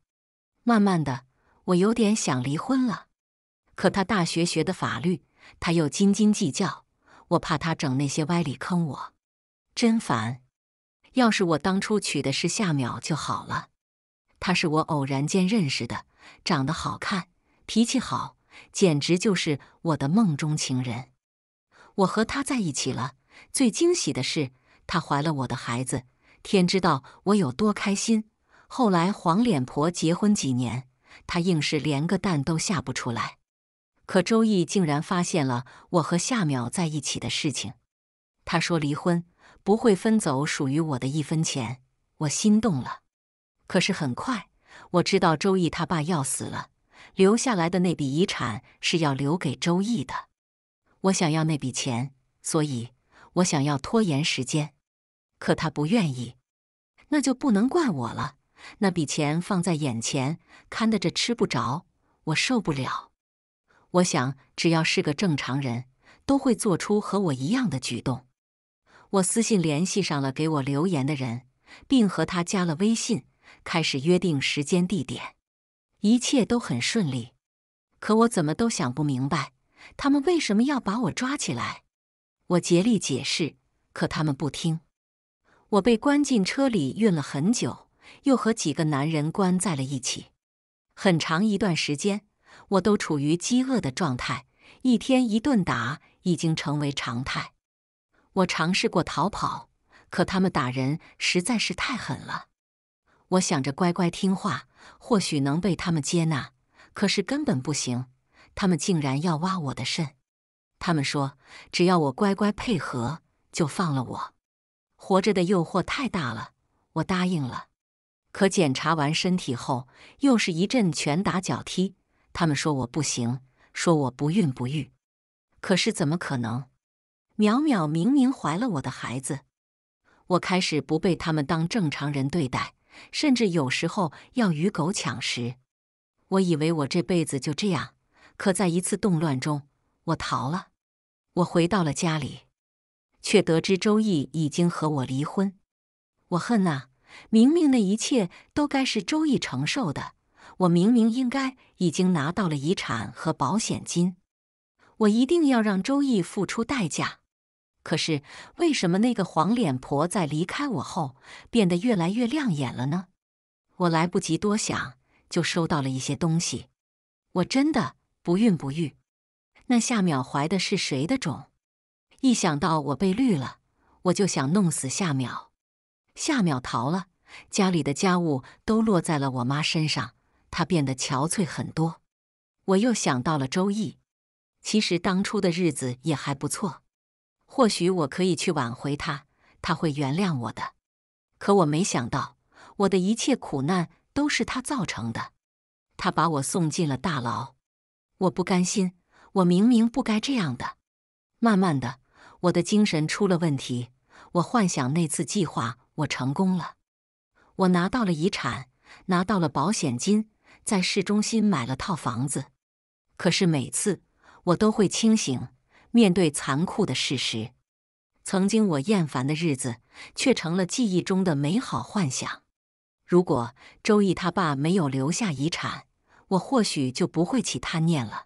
Speaker 1: 慢慢的，我有点想离婚了。可他大学学的法律，他又斤斤计较，我怕他整那些歪理坑我，真烦。要是我当初娶的是夏淼就好了。他是我偶然间认识的。长得好看，脾气好，简直就是我的梦中情人。我和他在一起了，最惊喜的是他怀了我的孩子，天知道我有多开心。后来黄脸婆结婚几年，她硬是连个蛋都下不出来。可周易竟然发现了我和夏淼在一起的事情，他说离婚不会分走属于我的一分钱，我心动了。可是很快。我知道周易他爸要死了，留下来的那笔遗产是要留给周易的。我想要那笔钱，所以我想要拖延时间。可他不愿意，那就不能怪我了。那笔钱放在眼前，看得着吃不着，我受不了。我想，只要是个正常人，都会做出和我一样的举动。我私信联系上了给我留言的人，并和他加了微信。开始约定时间地点，一切都很顺利。可我怎么都想不明白，他们为什么要把我抓起来？我竭力解释，可他们不听。我被关进车里运了很久，又和几个男人关在了一起。很长一段时间，我都处于饥饿的状态。一天一顿打已经成为常态。我尝试过逃跑，可他们打人实在是太狠了。我想着乖乖听话，或许能被他们接纳，可是根本不行。他们竟然要挖我的肾！他们说只要我乖乖配合，就放了我。活着的诱惑太大了，我答应了。可检查完身体后，又是一阵拳打脚踢。他们说我不行，说我不孕不育。可是怎么可能？淼淼明明怀了我的孩子。我开始不被他们当正常人对待。甚至有时候要与狗抢食。我以为我这辈子就这样。可在一次动乱中，我逃了。我回到了家里，却得知周易已经和我离婚。我恨啊！明明那一切都该是周易承受的。我明明应该已经拿到了遗产和保险金。我一定要让周易付出代价。可是，为什么那个黄脸婆在离开我后变得越来越亮眼了呢？我来不及多想，就收到了一些东西。我真的不孕不育，那夏淼怀的是谁的种？一想到我被绿了，我就想弄死夏淼。夏淼逃了，家里的家务都落在了我妈身上，她变得憔悴很多。我又想到了周易，其实当初的日子也还不错。或许我可以去挽回他，他会原谅我的。可我没想到，我的一切苦难都是他造成的。他把我送进了大牢，我不甘心，我明明不该这样的。慢慢的，我的精神出了问题，我幻想那次计划我成功了，我拿到了遗产，拿到了保险金，在市中心买了套房子。可是每次我都会清醒。面对残酷的事实，曾经我厌烦的日子，却成了记忆中的美好幻想。如果周易他爸没有留下遗产，我或许就不会起贪念了。